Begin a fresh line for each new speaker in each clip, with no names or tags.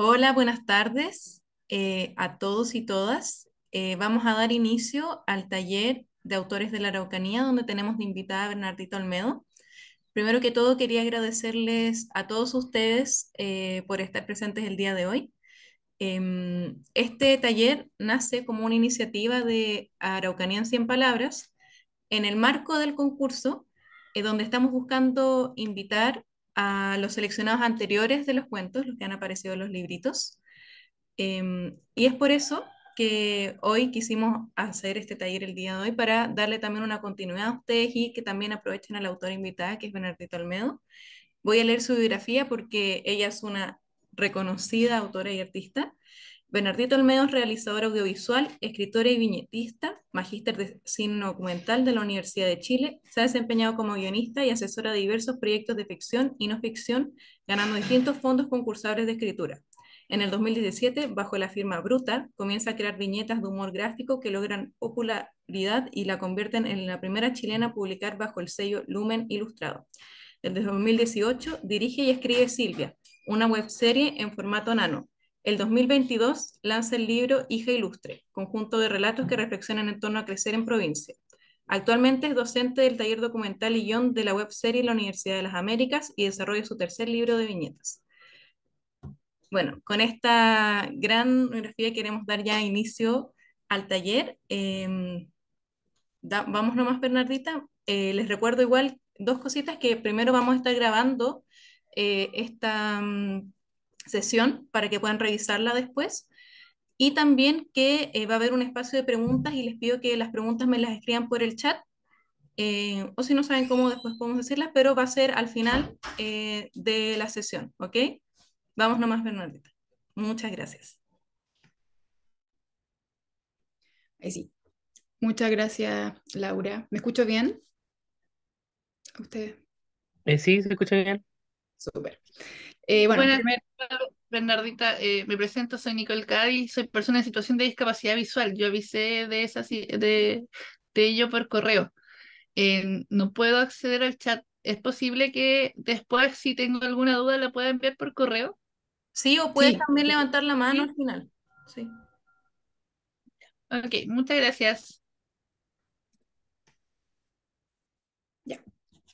Hola, buenas tardes eh, a todos y todas. Eh, vamos a dar inicio al taller de autores de la Araucanía, donde tenemos de invitada a Bernardita Olmedo. Primero que todo, quería agradecerles a todos ustedes eh, por estar presentes el día de hoy. Em, este taller nace como una iniciativa de Araucanía en 100 Palabras, en el marco del concurso, donde estamos buscando invitar a los seleccionados anteriores de los cuentos, los que han aparecido en los libritos. Em, y es por eso que hoy quisimos hacer este taller el día de hoy para darle también una continuidad a ustedes y que también aprovechen a la autora invitada, que es Bernardito Almedo. Voy a leer su biografía porque ella es una reconocida autora y artista. Bernardita Olmedo es realizador audiovisual, escritora y viñetista, magíster de cine documental de la Universidad de Chile. Se ha desempeñado como guionista y asesora de diversos proyectos de ficción y no ficción, ganando distintos fondos concursables de escritura. En el 2017, bajo la firma Bruta, comienza a crear viñetas de humor gráfico que logran popularidad y la convierten en la primera chilena a publicar bajo el sello Lumen Ilustrado. Desde 2018 dirige y escribe Silvia, una webserie en formato nano, el 2022 lanza el libro Hija Ilustre, conjunto de relatos que reflexionan en torno a crecer en provincia. Actualmente es docente del taller documental y guión de la web webserie La Universidad de las Américas y desarrolla su tercer libro de viñetas. Bueno, con esta gran biografía queremos dar ya inicio al taller. Em, vamos nomás, Bernardita. Eh, les recuerdo igual dos cositas que primero vamos a estar grabando eh, esta... Mm, sesión para que puedan revisarla después. Y también que eh, va a haber un espacio de preguntas y les pido que las preguntas me las escriban por el chat. Eh, o si no saben cómo, después podemos decirlas, pero va a ser al final eh, de la sesión, ¿ok? Vamos
nomás, Bernardita. Muchas gracias. Ahí sí. Muchas gracias, Laura. ¿Me escucho bien?
¿A usted? sí, se escucha bien. Súper. Eh, bueno, Buenas, Bernardita, eh, me presento, soy Nicole Cádiz, soy persona en situación de discapacidad visual. Yo avisé de, esa, de, ello por correo. Eh, no puedo acceder al chat. ¿Es posible que después, si tengo alguna duda, la pueda enviar por correo? Sí, o puedes también levantar la mano al final. Sí. Ok,
muchas gracias.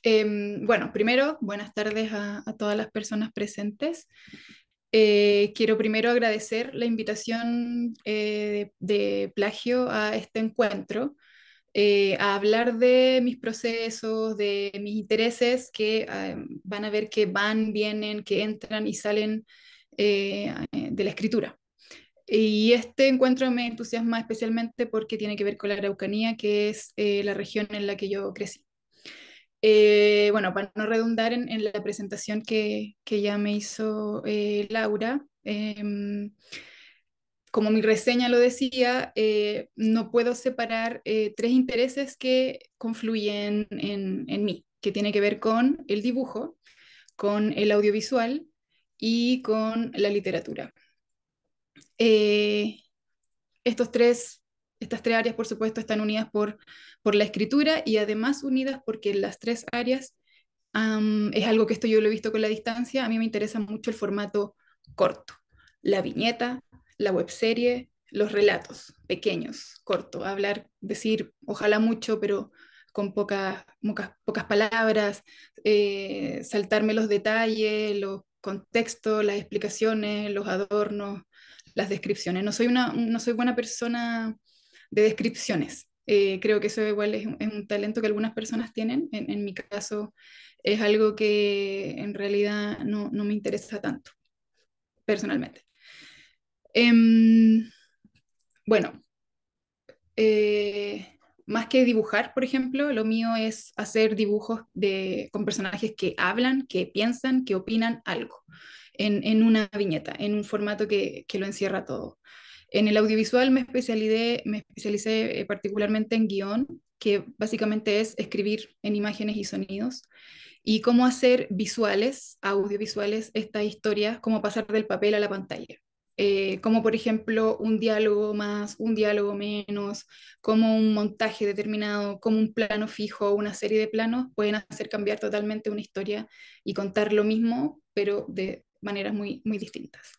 Em, bueno, primero, buenas tardes a, todas las personas presentes. Eh, quiero primero agradecer la invitación eh, de, Plagio a este encuentro, eh, a hablar de mis procesos, de mis intereses que ah, van a ver que van, vienen, que entran y salen de la escritura. Y este encuentro me entusiasma especialmente porque tiene que ver con la Araucanía, que es la región en la que yo crecí. Eh, bueno, para no redundar en, la presentación que, ya me hizo eh, Laura, em, como mi reseña lo decía, eh, no puedo separar tres intereses que confluyen en, en, mí, que tiene que ver con el dibujo, con el audiovisual y con la literatura. estos tres estas tres áreas, por supuesto, están unidas por, por la escritura y además unidas porque las tres áreas es algo que esto yo lo he visto con la distancia. A mí me interesa mucho el formato corto, la viñeta, la webserie, los relatos pequeños, corto, hablar, decir, ojalá mucho, pero con pocas, pocas, palabras, eh, saltarme los detalles, los contextos, las explicaciones, los adornos, las descripciones. No soy, una, no soy buena persona de descripciones. Eh, creo que eso igual es, un talento que algunas personas tienen. En, mi caso es algo que en realidad no, me interesa tanto, personalmente. Em, bueno, eh, más que dibujar, por ejemplo, lo mío es hacer dibujos de, con personajes que hablan, que piensan, que opinan algo en, una viñeta, en un formato que lo encierra todo. En el audiovisual me especialicé, eh, particularmente en guión, que básicamente es escribir en imágenes y sonidos, y cómo hacer visuales, audiovisuales, esta historias, cómo pasar del papel a la pantalla. Eh, como por ejemplo un diálogo más, un diálogo menos, como un montaje determinado, como un plano fijo, una serie de planos, pueden hacer cambiar totalmente una historia y contar lo mismo, pero de maneras muy, muy distintas.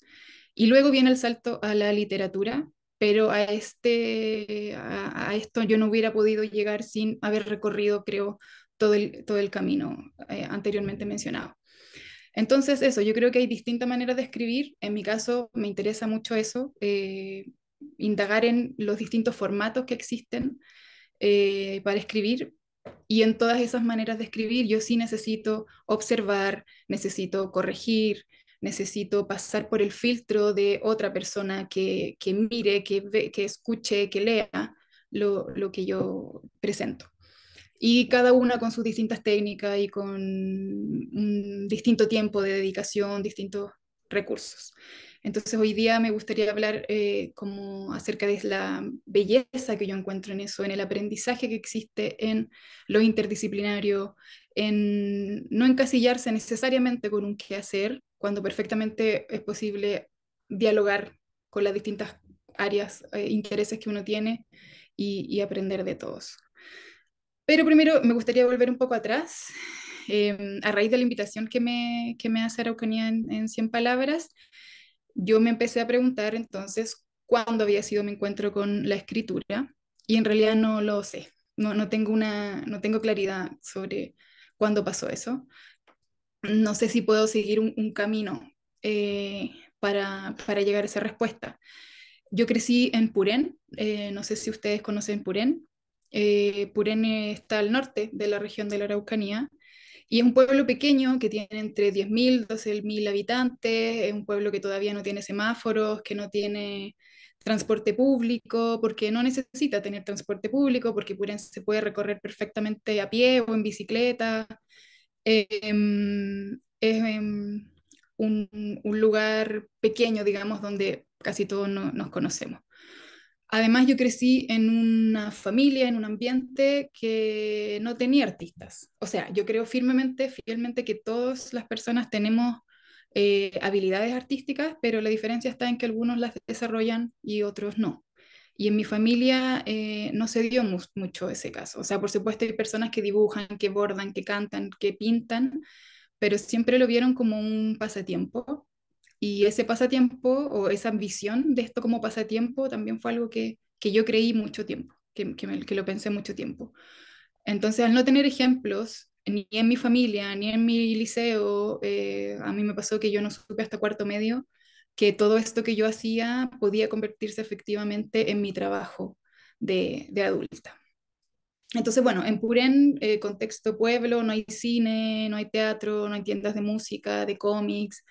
Y luego viene el salto a la literatura, pero a, este, a, esto yo no hubiera podido llegar sin haber recorrido, creo, todo el, todo el camino eh, anteriormente mencionado. Entonces, eso, yo creo que hay distintas maneras de escribir. En mi caso, me interesa mucho eso, eh, indagar en los distintos formatos que existen eh, para escribir. Y en todas esas maneras de escribir, yo sí necesito observar, necesito corregir, necesito pasar por el filtro de otra persona que, mire, que, ve, que escuche, que lea lo, que yo presento. Y cada una con sus distintas técnicas y con un distinto tiempo de dedicación, distintos recursos. Entonces hoy día me gustaría hablar eh, como acerca de la belleza que yo encuentro en eso, en el aprendizaje que existe en lo interdisciplinario, en no encasillarse necesariamente con un quehacer, cuando perfectamente es posible dialogar con las distintas áreas, eh, intereses que uno tiene y, aprender de todos. Pero primero me gustaría volver un poco atrás, em, a raíz de la invitación que me, que me hace Araucanía en, en 100 palabras, yo me empecé a preguntar entonces cuándo había sido mi encuentro con la escritura y en realidad no lo sé, no, no tengo, una, no tengo claridad sobre cuándo pasó eso no sé si puedo seguir un, camino eh, para, llegar a esa respuesta. Yo crecí en Purén, eh, no sé si ustedes conocen Purén. Eh, Purén está al norte de la región de la Araucanía y es un pueblo pequeño que tiene entre 10.000, 12.000 habitantes, es un pueblo que todavía no tiene semáforos, que no tiene transporte público, porque no necesita tener transporte público, porque Purén se puede recorrer perfectamente a pie o en bicicleta. Em, es em, un, lugar pequeño, digamos, donde casi todos nos conocemos. Además, yo crecí en una familia, en un ambiente que no tenía artistas. O sea, yo creo firmemente, fielmente que todas las personas tenemos eh, habilidades artísticas, pero la diferencia está en que algunos las desarrollan y otros no. Y en mi familia eh, no se dio mucho ese caso. O sea, por supuesto hay personas que dibujan, que bordan, que cantan, que pintan, pero siempre lo vieron como un pasatiempo. Y ese pasatiempo o esa ambición de esto como pasatiempo también fue algo que, yo creí mucho tiempo, que, lo pensé mucho tiempo. Entonces, al no tener ejemplos, ni en mi familia, ni en mi liceo, eh, a mí me pasó que yo no supe hasta cuarto medio que todo esto que yo hacía podía convertirse efectivamente en mi trabajo de, adulta. Entonces, bueno, en Purén, eh, contexto pueblo, no hay cine, no hay teatro, no hay tiendas de música, de cómics,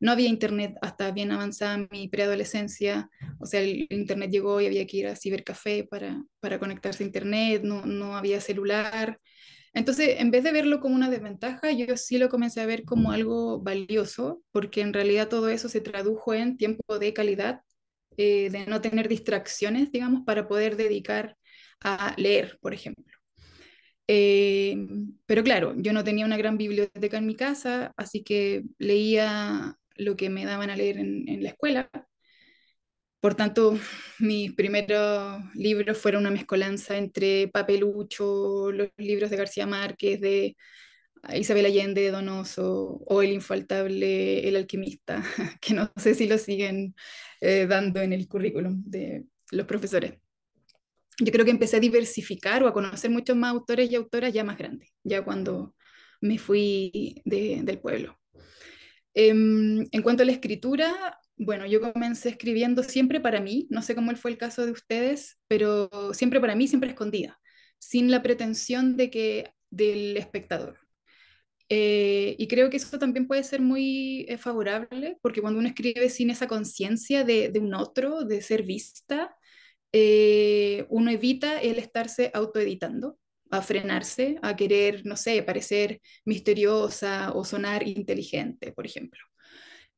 no había internet hasta bien avanzada mi preadolescencia, o sea, el, internet llegó y había que ir a cibercafé para, para conectarse a internet, no, no había celular, entonces, en vez de verlo como una desventaja, yo sí lo comencé a ver como algo valioso, porque en realidad todo eso se tradujo en tiempo de calidad, eh, de no tener distracciones, digamos, para poder dedicar a leer, por ejemplo. Eh, pero claro, yo no tenía una gran biblioteca en mi casa, así que leía lo que me daban a leer en la escuela por tanto, mis primeros libros fueron una mezcolanza entre Papelucho, los libros de García Márquez, de Isabel Allende, Donoso, o el infaltable El Alquimista, que no sé si lo siguen eh, dando en el currículum de los profesores. Yo creo que empecé a diversificar o a conocer muchos más autores y autoras ya más grandes, ya cuando me fui del pueblo. Em, en cuanto a la escritura, bueno, yo comencé escribiendo siempre para mí, no sé cómo fue el caso de ustedes, pero siempre para mí, siempre escondida, sin la pretensión de que del espectador. Eh, y creo que eso también puede ser muy eh, favorable, porque cuando uno escribe sin esa conciencia de, un otro, de ser vista, eh, uno evita el estarse autoeditando, a frenarse, a querer, no sé, parecer misteriosa o sonar inteligente, por ejemplo.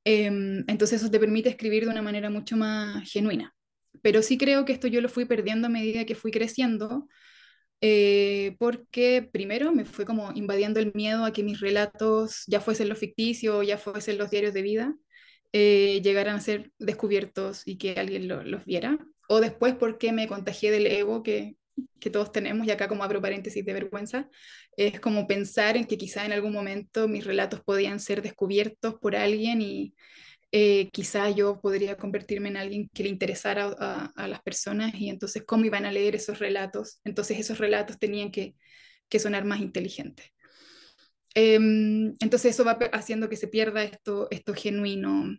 Em, entonces eso te permite escribir de una manera mucho más genuina. Pero sí creo que esto yo lo fui perdiendo a medida que fui creciendo, eh, porque primero me fue como invadiendo el miedo a que mis relatos, ya fuesen los ficticios, ya fuesen los diarios de vida, eh, llegaran a ser descubiertos y que alguien los viera. O después porque me contagié del ego que que todos tenemos, y acá como abro paréntesis de vergüenza, es como pensar en que quizá en algún momento mis relatos podían ser descubiertos por alguien y eh, quizá yo podría convertirme en alguien que le interesara a, las personas y entonces cómo iban a leer esos relatos. Entonces esos relatos tenían que, sonar más inteligentes. Em, entonces eso va haciendo que se pierda esto, esto genuino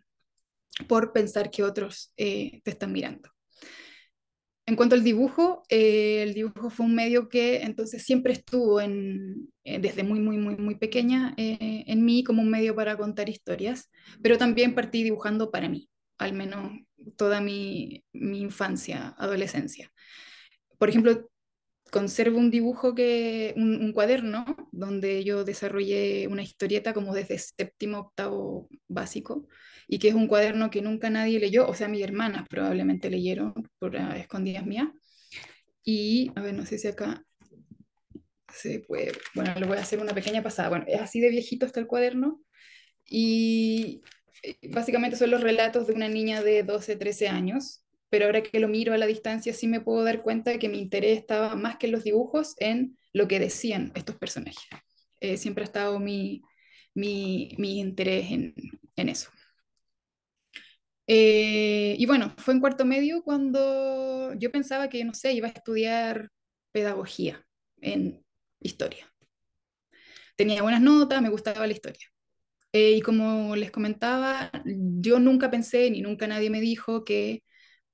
por pensar que otros eh, te están mirando. En cuanto al dibujo, eh, el dibujo fue un medio que entonces siempre estuvo en, eh, desde muy, muy, muy, muy pequeña eh, en mí como un medio para contar historias, pero también partí dibujando para mí, al menos toda mi, infancia, adolescencia. Por ejemplo, conservo un dibujo, que, un, cuaderno, donde yo desarrollé una historieta como desde séptimo, octavo básico y que es un cuaderno que nunca nadie leyó, o sea, mis hermanas probablemente leyeron por escondidas mías. Y, a ver, no sé si acá se puede, bueno, le voy a hacer una pequeña pasada. Bueno, es así de viejito está el cuaderno y eh, básicamente son los relatos de una niña de 12, 13 años, pero ahora que lo miro a la distancia sí me puedo dar cuenta de que mi interés estaba más que en los dibujos, en lo que decían estos personajes. Eh, siempre ha estado mi, mi, mi interés en, en eso. Eh, y bueno, fue en cuarto medio cuando yo pensaba que, no sé, iba a estudiar pedagogía en historia. Tenía buenas notas, me gustaba la historia. Eh, y como les comentaba, yo nunca pensé, ni nunca nadie me dijo que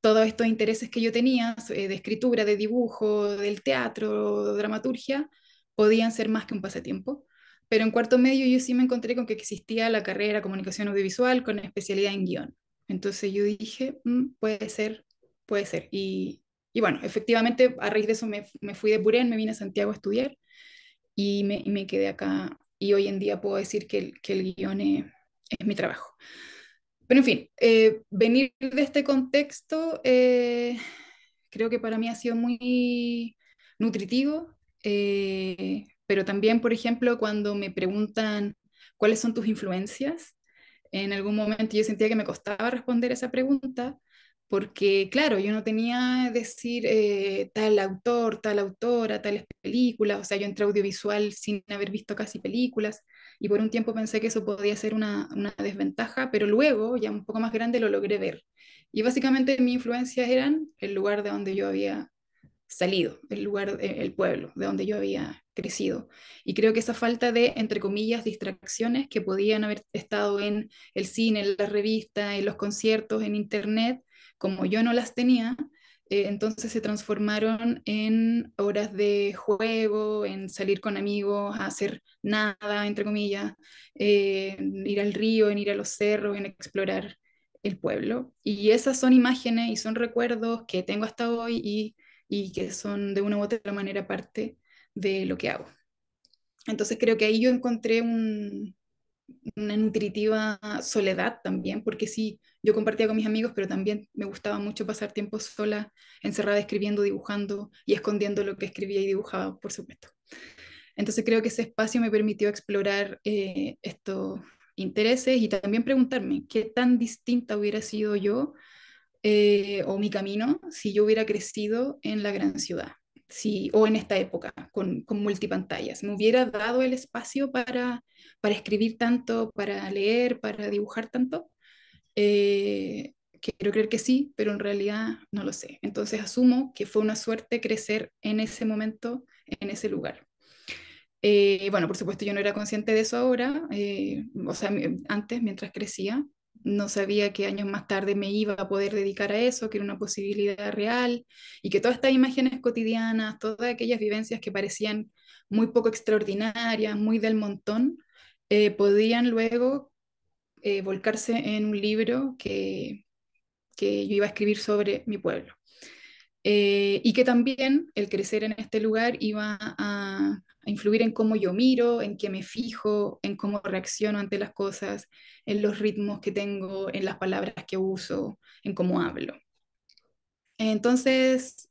todos estos intereses que yo tenía eh, de escritura, de dibujo, del teatro, de dramaturgia, podían ser más que un pasatiempo. Pero en cuarto medio yo sí me encontré con que existía la carrera comunicación audiovisual con especialidad en guión. Entonces yo dije, mm, puede ser, puede ser. Y, y, bueno, efectivamente, a raíz de eso me, fui de Burén, me vine a Santiago a estudiar y me, quedé acá. Y hoy en día puedo decir que el, que guión es, mi trabajo. Pero en fin, eh, venir de este contexto eh, creo que para mí ha sido muy nutritivo, eh, pero también, por ejemplo, cuando me preguntan cuáles son tus influencias, en algún momento yo sentía que me costaba responder esa pregunta porque, claro, yo no tenía decir eh, tal autor, tal autora, tales películas, o sea, yo entré audiovisual sin haber visto casi películas y por un tiempo pensé que eso podía ser una, desventaja, pero luego, ya un poco más grande, lo logré ver. Y básicamente mis influencias eran el lugar de donde yo había salido, el lugar, eh, el pueblo de donde yo había crecido. Y creo que esa falta de, entre comillas, distracciones que podían haber estado en el cine, en la revista, en los conciertos, en internet, como yo no las tenía, eh, entonces se transformaron en horas de juego, en salir con amigos, hacer nada, entre comillas, eh, en ir al río, en ir a los cerros, en explorar el pueblo. Y esas son imágenes y son recuerdos que tengo hasta hoy y, y que son de una u otra manera parte de lo que hago. Entonces creo que ahí yo encontré una nutritiva soledad también, porque sí, yo compartía con mis amigos, pero también me gustaba mucho pasar tiempo sola, encerrada escribiendo, dibujando y escondiendo lo que escribía y dibujaba, por supuesto. Entonces creo que ese espacio me permitió explorar eh, estos intereses y también preguntarme qué tan distinta hubiera sido yo eh, o mi camino si yo hubiera crecido en la gran ciudad si, o en esta época, con, con multipantallas. Me hubiera dado el espacio para, para escribir tanto, para leer, para dibujar tanto. Eh, quiero creer que sí, pero en realidad no lo sé. Entonces asumo que fue una suerte crecer en ese momento, en ese lugar. Eh, bueno, por supuesto yo no era consciente de eso ahora, eh, o sea, antes mientras crecía, no sabía que años más tarde me iba a poder dedicar a eso, que era una posibilidad real y que todas estas imágenes cotidianas, todas aquellas vivencias que parecían muy poco extraordinarias, muy del montón, eh, podían luego eh, volcarse en un libro que, yo iba a escribir sobre mi pueblo. Eh, y que también el crecer en este lugar iba a influir en cómo yo miro, en qué me fijo, en cómo reacciono ante las cosas, en los ritmos que tengo, en las palabras que uso, en cómo hablo. Entonces,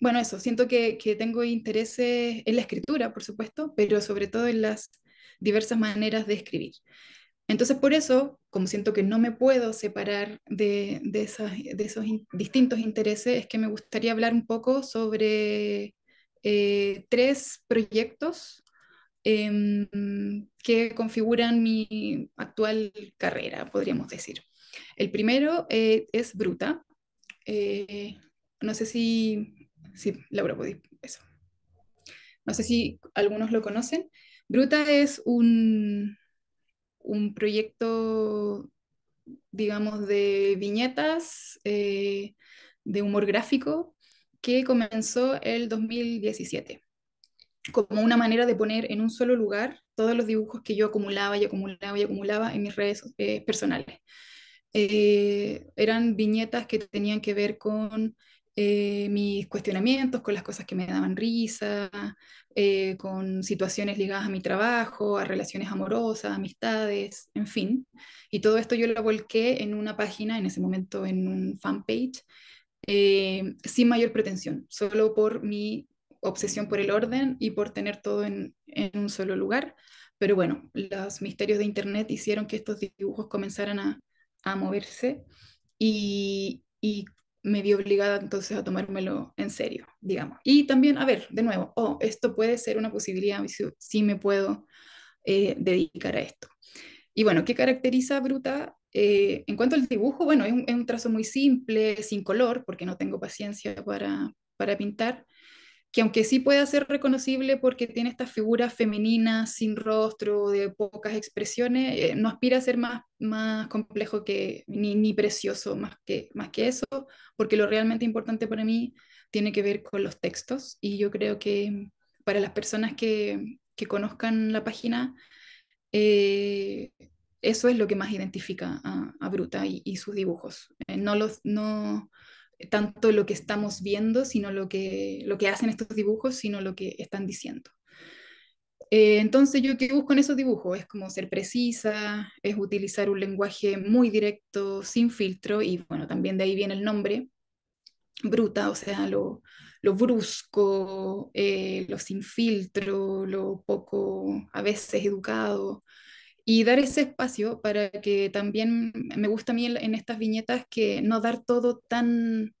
bueno, eso, siento que, tengo intereses en la escritura, por supuesto, pero sobre todo en las diversas maneras de escribir. Entonces, por eso, como siento que no me puedo separar de, esos distintos intereses, es que me gustaría hablar un poco sobre eh, tres proyectos em, que configuran mi actual carrera, podríamos decir. El primero eh, es Bruta. Eh, no sé si, Laura, eso. No sé si algunos lo conocen. Bruta es un, un proyecto, digamos, de viñetas, de humor gráfico, que comenzó el 2017 como una manera de poner en un solo lugar todos los dibujos que yo acumulaba y acumulaba y acumulaba en mis redes eh, personales. Eh, eran viñetas que tenían que ver con eh, mis cuestionamientos, con las cosas que me daban risa, con situaciones ligadas a mi trabajo, a relaciones amorosas, amistades, en fin. Y todo esto yo lo volqué en una página, en ese momento en un fanpage, eh, sin mayor pretensión, solo por mi obsesión por el orden y por tener todo en, un solo lugar. Pero bueno, los misterios de Internet hicieron que estos dibujos comenzaran a, moverse y, me vi obligada entonces a tomármelo en serio, digamos. Y también, a ver, de nuevo, oh, esto puede ser una posibilidad, si, me puedo eh, dedicar a esto. Y bueno, ¿qué caracteriza a Bruta? Eh, en cuanto al dibujo, bueno, es un, trazo muy simple, sin color, porque no tengo paciencia para, pintar, que aunque sí pueda ser reconocible porque tiene estas figuras femeninas sin rostro, de pocas expresiones, eh, no aspira a ser más, más complejo que, ni, precioso más que, más que eso, porque lo realmente importante para mí tiene que ver con los textos y yo creo que para las personas que, conozcan la página, eh, eso es lo que más identifica a, Bruta y, sus dibujos. Eh, no, tanto lo que estamos viendo, sino lo que, hacen estos dibujos, sino lo que están diciendo. Eh, entonces, ¿yo qué busco en esos dibujos? Es como ser precisa, es utilizar un lenguaje muy directo, sin filtro, y bueno, también de ahí viene el nombre, bruta, o sea, lo, brusco, eh, lo sin filtro, lo poco a veces educado, y dar ese espacio para que también me gusta a mí en estas viñetas que no dar todo tan,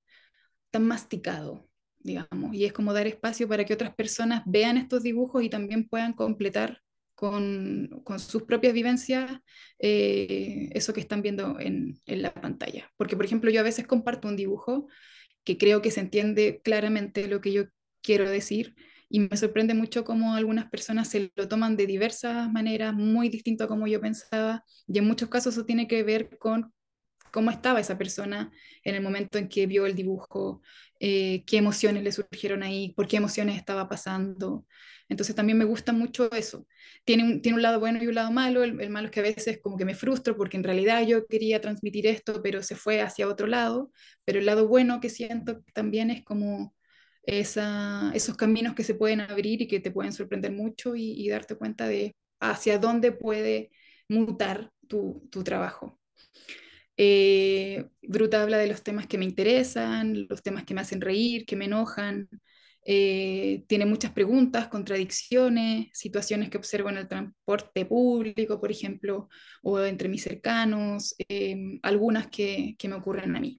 tan masticado, digamos, y es como dar espacio para que otras personas vean estos dibujos y también puedan completar con, con sus propias vivencias eh, eso que están viendo en, en la pantalla. Porque, por ejemplo, yo a veces comparto un dibujo que creo que se entiende claramente lo que yo quiero decir, y me sorprende mucho cómo algunas personas se lo toman de diversas maneras, muy distinto a como yo pensaba, y en muchos casos eso tiene que ver con cómo estaba esa persona en el momento en que vio el dibujo, eh, qué emociones le surgieron ahí, por qué emociones estaba pasando. Entonces también me gusta mucho eso. Tiene un, tiene un lado bueno y un lado malo. el, malo es que a veces como que me frustro porque en realidad yo quería transmitir esto, pero se fue hacia otro lado. Pero el lado bueno que siento también es como esos caminos que se pueden abrir y que te pueden sorprender mucho y, darte cuenta de hacia dónde puede mutar tu, trabajo. Eh, Bruta habla de los temas que me interesan, los temas que me hacen reír, que me enojan. Eh, tiene muchas preguntas, contradicciones, situaciones que observo en el transporte público, por ejemplo, o entre mis cercanos, eh, algunas que me ocurren a mí.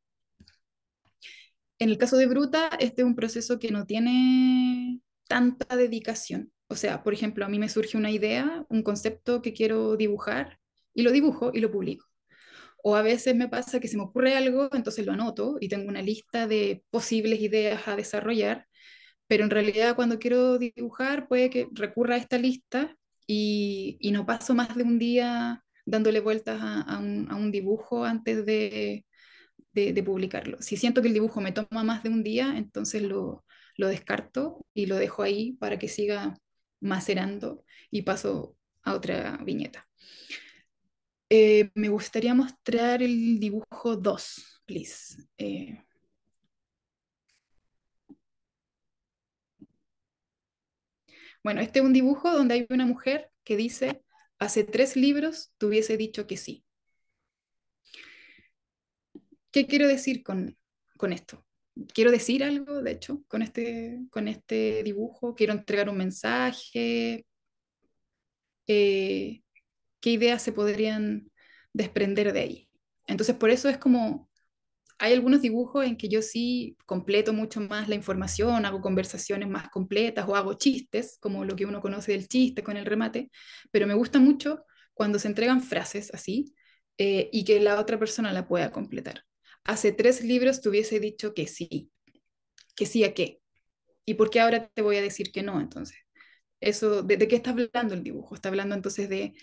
En el caso de Bruta, este es un proceso que no tiene tanta dedicación. O sea, por ejemplo, a mí me surge una idea, un concepto que quiero dibujar y lo dibujo y lo publico. O a veces me pasa que se me ocurre algo, entonces lo anoto y tengo una lista de posibles ideas a desarrollar, pero en realidad cuando quiero dibujar puede que recurra a esta lista y, no paso más de un día dándole vueltas a un dibujo antes de, de, publicarlo. Si siento que el dibujo me toma más de un día, entonces lo, descarto y lo dejo ahí para que siga macerando y paso a otra viñeta. Eh, me gustaría mostrar el dibujo 2, please. Eh, bueno, este es un dibujo donde hay una mujer que dice, hace tres libros tuviese dicho que sí. ¿Qué quiero decir con, con esto? Quiero decir algo, de hecho, con este, con este dibujo, quiero entregar un mensaje. Eh, ¿Qué ideas se podrían desprender de ahí? Entonces, por eso es como hay algunos dibujos en que yo sí completo mucho más la información, hago conversaciones más completas o hago chistes, como lo que uno conoce del chiste con el remate, pero me gusta mucho cuando se entregan frases así eh, y que la otra persona la pueda completar hace tres libros te hubiese dicho que sí, que sí a qué. ¿Y por qué ahora te voy a decir que no? Entonces, eso, ¿de, qué está hablando el dibujo? Está hablando entonces de,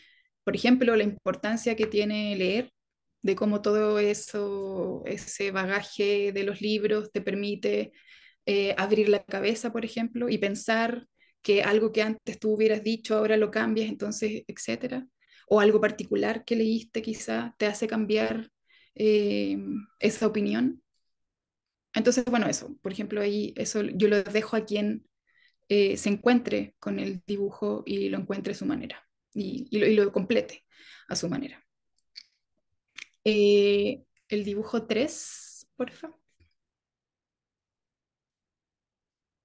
por ejemplo, la importancia que tiene leer, de cómo todo eso, ese bagaje de los libros te permite eh, abrir la cabeza, por ejemplo, y pensar que algo que antes tú hubieras dicho ahora lo cambias, entonces, etcétera. O algo particular que leíste quizá te hace cambiar eh, esa opinión. Entonces, bueno, eso, por ejemplo, ahí eso yo lo dejo a quien eh, se encuentre con el dibujo y lo encuentre a su manera y, lo, complete a su manera. Eh, el dibujo 3, por favor.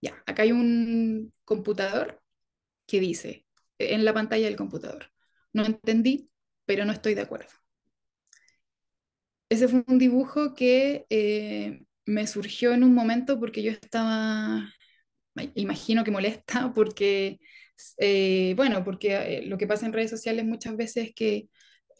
Ya, acá hay un computador que dice en la pantalla del computador, no entendí, pero no estoy de acuerdo ese fue un dibujo que eh, me surgió en un momento porque yo estaba, imagino que molesta, porque, eh, bueno, porque eh, lo que pasa en redes sociales muchas veces es que,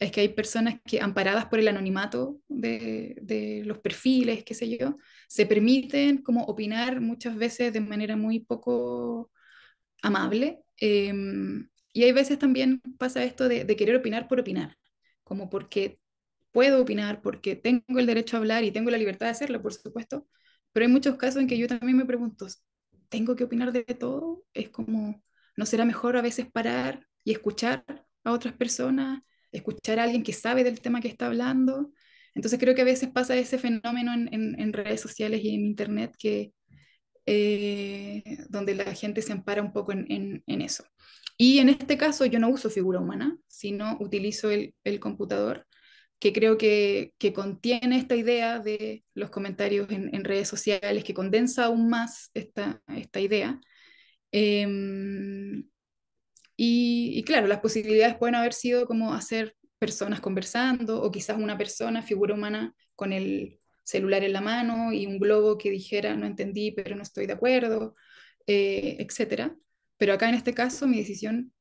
es que hay personas que, amparadas por el anonimato de, los perfiles, qué sé yo, se permiten como opinar muchas veces de manera muy poco amable. Em, y hay veces también pasa esto de querer opinar por opinar, como porque puedo opinar, porque tengo el derecho a hablar y tengo la libertad de hacerlo, por supuesto, pero hay muchos casos en que yo también me pregunto, ¿tengo que opinar de todo? Es como, ¿no será mejor a veces parar y escuchar a otras personas, escuchar a alguien que sabe del tema que está hablando? Entonces creo que a veces pasa ese fenómeno en, en, redes sociales y en Internet que, eh, donde la gente se ampara un poco en, en, eso. Y en este caso yo no uso figura humana, sino utilizo el, el computador que creo que, que, contiene esta idea de los comentarios en, redes sociales, que condensa aún más esta, esta idea. Em, y, claro, las posibilidades pueden haber sido como hacer personas conversando o quizás una persona, figura humana, con el celular en la mano y un globo que dijera no entendí, pero no estoy de acuerdo, eh, etc. Pero acá en este caso mi decisión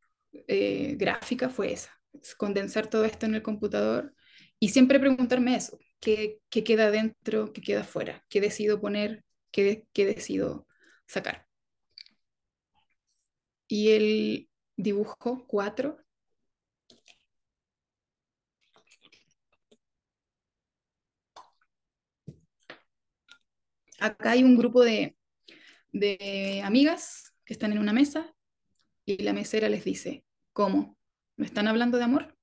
eh, gráfica fue esa, condensar todo esto en el computador y siempre preguntarme eso, ¿qué, qué queda dentro, qué queda fuera? ¿Qué decido poner, qué, qué decido sacar? Y el dibujo 4 acá hay un grupo de, de, amigas que están en una mesa y la mesera les dice, ¿cómo? ¿Me están hablando de amor?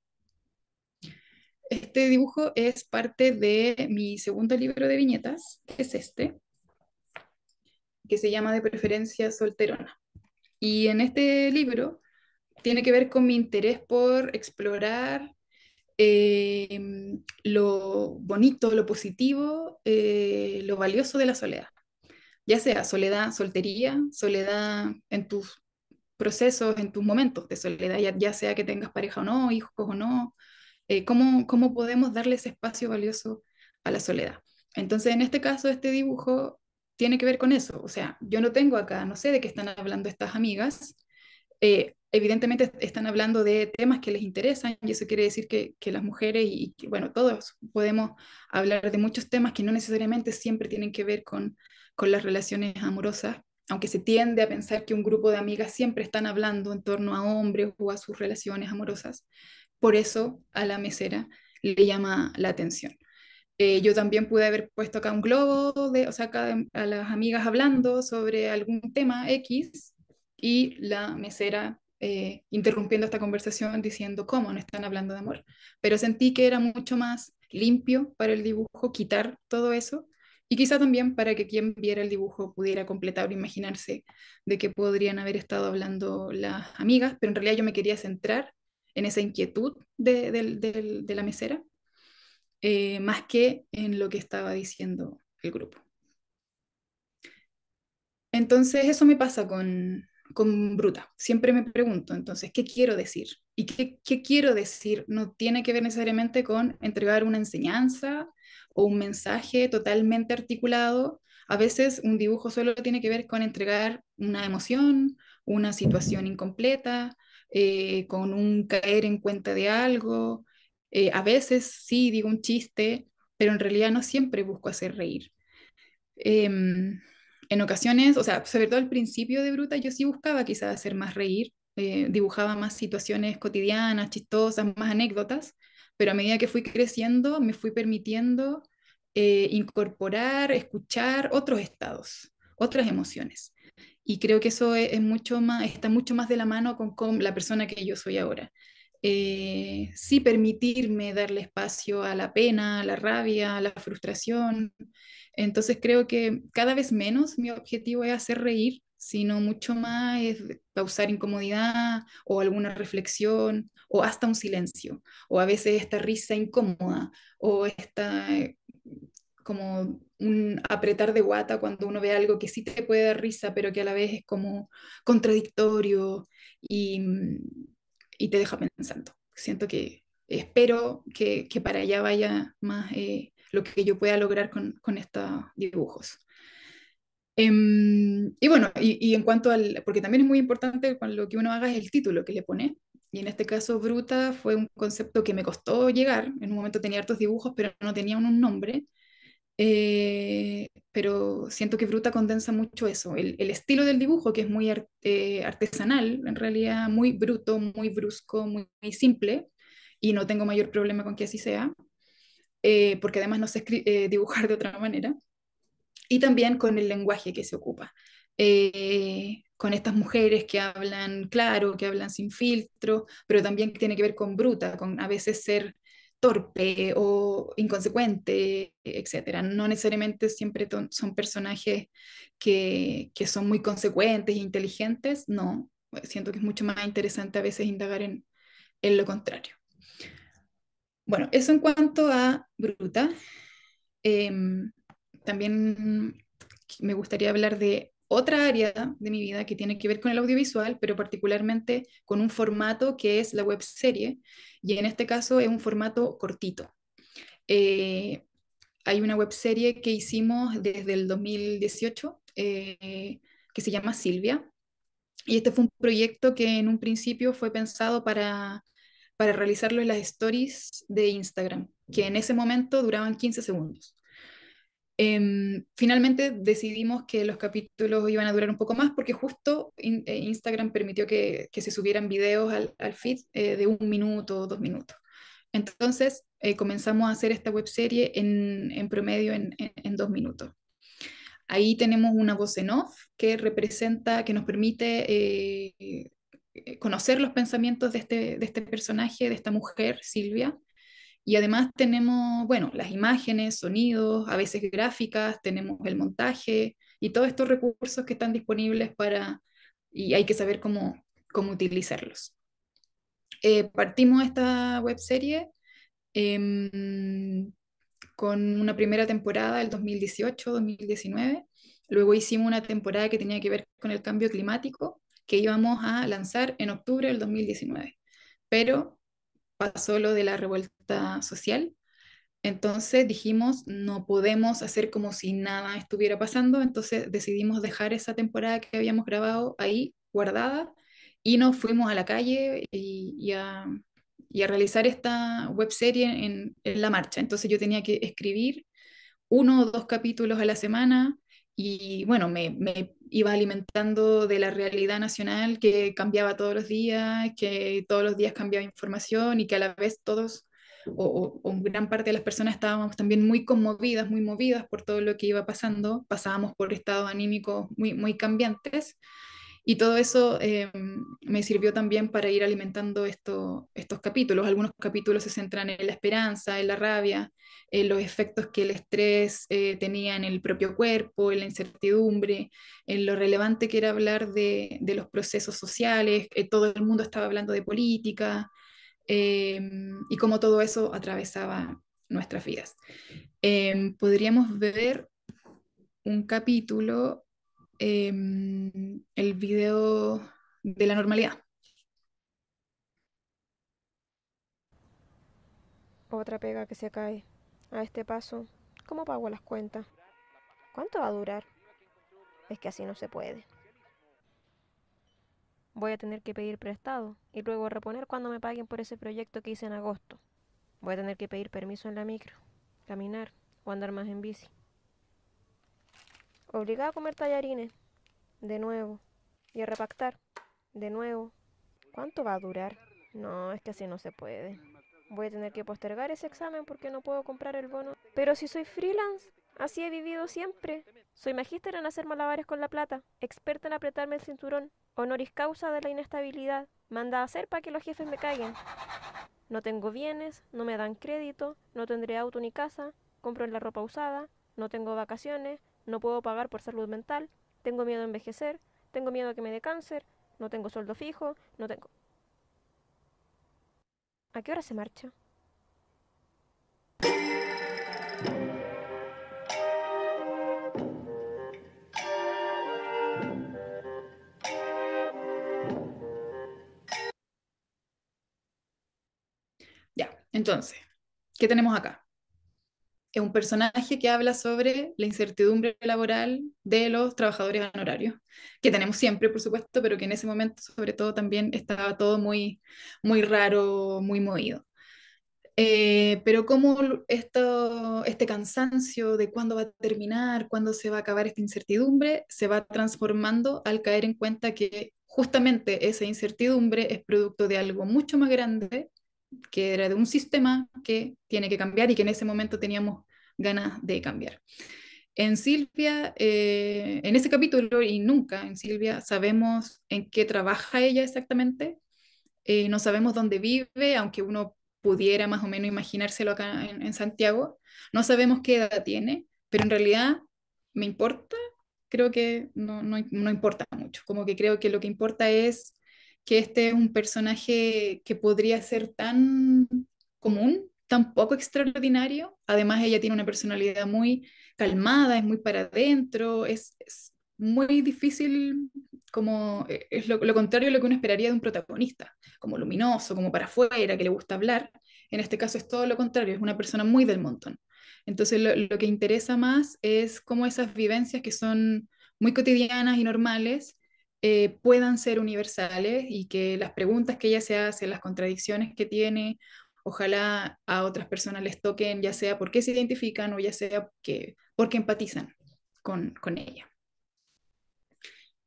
Este dibujo es parte de mi segundo libro de viñetas, que es este, que se llama De preferencia solterona. Y en este libro tiene que ver con mi interés por explorar eh, lo bonito, lo positivo, eh, lo valioso de la soledad. Ya sea soledad, soltería, soledad en tus procesos, en tus momentos de soledad, ya sea que tengas pareja o no, hijos o no, eh, cómo, podemos darle ese espacio valioso a la soledad. Entonces, en este caso, este dibujo tiene que ver con eso. O sea, yo no tengo acá, no sé de qué están hablando estas amigas. Eh, evidentemente están hablando de temas que les interesan y eso quiere decir que, las mujeres y, bueno, todos podemos hablar de muchos temas que no necesariamente siempre tienen que ver con, con las relaciones amorosas, aunque se tiende a pensar que un grupo de amigas siempre están hablando en torno a hombres o a sus relaciones amorosas. Por eso a la mesera le llama la atención. Eh, yo también pude haber puesto acá un globo, de, o sea, acá em, a las amigas hablando sobre algún tema X y la mesera eh, interrumpiendo esta conversación diciendo cómo no están hablando de amor. Pero sentí que era mucho más limpio para el dibujo quitar todo eso y quizá también para que quien viera el dibujo pudiera completar o imaginarse de que podrían haber estado hablando las amigas, pero en realidad yo me quería centrar en esa inquietud de, la mesera, eh, más que en lo que estaba diciendo el grupo. Entonces eso me pasa con, Bruta. Siempre me pregunto, entonces, ¿qué quiero decir? ¿Y qué quiero decir? No tiene que ver necesariamente con entregar una enseñanza o un mensaje totalmente articulado. A veces un dibujo solo tiene que ver con entregar una emoción, una situación incompleta, eh, con un caer en cuenta de algo. Eh, a veces sí digo un chiste, pero en realidad no siempre busco hacer reír. Em, en ocasiones, o sea, sobre todo al principio de Bruta, yo sí buscaba quizás hacer más reír, eh, dibujaba más situaciones cotidianas, chistosas, más anécdotas, pero a medida que fui creciendo me fui permitiendo incorporar, escuchar otros estados, otras emociones. Y creo que eso es, mucho más, está mucho más de la mano con, la persona que yo soy ahora. Eh, sí permitirme darle espacio a la pena, a la rabia, a la frustración. Entonces creo que cada vez menos mi objetivo es hacer reír, sino mucho más es causar incomodidad o alguna reflexión o hasta un silencio o a veces esta risa incómoda o esta como un apretar de guata cuando uno ve algo que sí te puede dar risa, pero que a la vez es como contradictorio y, te deja pensando. Siento que espero que, para allá vaya más eh, lo que yo pueda lograr con, estos dibujos. Em, y bueno, y, en cuanto al, porque también es muy importante lo que uno haga es el título que le pone. Y en este caso, Bruta fue un concepto que me costó llegar. En un momento tenía hartos dibujos, pero no tenía un nombre. Eh, pero siento que Bruta condensa mucho eso, el, estilo del dibujo, que es muy eh, artesanal, en realidad muy bruto, muy brusco, muy, simple, y no tengo mayor problema con que así sea, eh, porque además no sé dibujar de otra manera, y también con el lenguaje que se ocupa, con estas mujeres que hablan claro, que hablan sin filtro, pero también tiene que ver con Bruta, con a veces ser torpe o inconsecuente, etcétera. No necesariamente siempre son personajes que, son muy consecuentes e inteligentes, no. Siento que es mucho más interesante a veces indagar en, lo contrario. Bueno, eso en cuanto a Bruta. Em, también me gustaría hablar de otra área de mi vida que tiene que ver con el audiovisual, pero particularmente con un formato que es la web serie, y en este caso es un formato cortito. Eh, hay una web serie que hicimos desde el 2018 eh, que se llama Silvia, y este fue un proyecto que en un principio fue pensado para, para realizarlo en las stories de Instagram, que en ese momento duraban 15 segundos. Em, finalmente decidimos que los capítulos iban a durar un poco más porque justo eh, Instagram permitió que, se subieran videos al, feed eh, de un minuto o dos minutos. Entonces eh, comenzamos a hacer esta webserie en, en promedio en, dos minutos. Ahí tenemos una voz en off que representa, que nos permite conocer los pensamientos este, de este personaje, de esta mujer, Silvia, y además tenemos, bueno, las imágenes, sonidos, a veces gráficas, tenemos el montaje y todos estos recursos que están disponibles para, y hay que saber cómo, cómo utilizarlos. Eh, partimos esta webserie eh, con una primera temporada, del 2018-2019. Luego hicimos una temporada que tenía que ver con el cambio climático, que íbamos a lanzar en octubre del 2019. Pero pasó lo de la revuelta social. Entonces dijimos, no podemos hacer como si nada estuviera pasando, entonces decidimos dejar esa temporada que habíamos grabado ahí guardada y nos fuimos a la calle y, a, realizar esta webserie en, en la marcha. Entonces yo tenía que escribir uno o dos capítulos a la semana, y bueno, me, iba alimentando de la realidad nacional que cambiaba todos los días, que todos los días cambiaba información y que a la vez todos o, gran parte de las personas estábamos también muy conmovidas, muy movidas por todo lo que iba pasando, pasábamos por estados anímicos muy, muy cambiantes y todo eso eh, me sirvió también para ir alimentando estos capítulos. Algunos capítulos se centran en la esperanza, en la rabia, en los efectos que el estrés eh, tenía en el propio cuerpo, en la incertidumbre, en lo relevante que era hablar de, los procesos sociales, que eh, todo el mundo estaba hablando de política y cómo todo eso atravesaba nuestras vidas. Em, podríamos ver un capítulo Em, el video de la normalidad.
Otra pega que se cae. A este paso, ¿cómo pago las cuentas? ¿Cuánto va a durar? Es que así no se puede. Voy a tener que pedir prestado y luego reponer cuando me paguen por ese proyecto que hice en agosto. Voy a tener que pedir permiso en la micro, caminar o andar más en bici. Obligada a comer tallarines, de nuevo, y a repactar, de nuevo. ¿Cuánto va a durar? No, es que así no se puede. Voy a tener que postergar ese examen porque no puedo comprar el bono. Pero si soy freelance, así he vivido siempre. Soy magíster en hacer malabares con la plata, experta en apretarme el cinturón, honoris causa de la inestabilidad, manda a hacer para que los jefes me caigan. No tengo bienes, no me dan crédito, no tendré auto ni casa, compro en la ropa usada, no tengo vacaciones, no puedo pagar por salud mental, tengo miedo a envejecer, tengo miedo a que me dé cáncer, no tengo sueldo fijo, no tengo... ¿A qué hora se marcha?
Ya, entonces, ¿qué tenemos acá? es un personaje que habla sobre la incertidumbre laboral de los trabajadores honorarios, que tenemos siempre, por supuesto, pero que en ese momento, sobre todo, también estaba todo muy, muy raro, muy movido. Eh, pero cómo esto, este cansancio de cuándo va a terminar, cuándo se va a acabar esta incertidumbre, se va transformando al caer en cuenta que justamente esa incertidumbre es producto de algo mucho más grande que era de un sistema que tiene que cambiar y que en ese momento teníamos ganas de cambiar. En Silvia, eh, en ese capítulo y nunca en Silvia, sabemos en qué trabaja ella exactamente, eh, no sabemos dónde vive, aunque uno pudiera más o menos imaginárselo acá en, Santiago, no sabemos qué edad tiene, pero en realidad me importa creo que no, importa mucho, como que creo que lo que importa es que este es un personaje que podría ser tan común, tan poco extraordinario. Además, ella tiene una personalidad muy calmada, es muy para adentro, es, muy difícil, como eh, es lo, contrario a lo que uno esperaría de un protagonista, como luminoso, como para afuera, que le gusta hablar. En este caso es todo lo contrario, es una persona muy del montón. Entonces lo, lo que interesa más es cómo esas vivencias que son muy cotidianas y normales eh, puedan ser universales y que las preguntas que ella se hace, las contradicciones que tiene, ojalá a otras personas les toquen, ya sea porque se identifican o ya sea que, porque empatizan con, ella.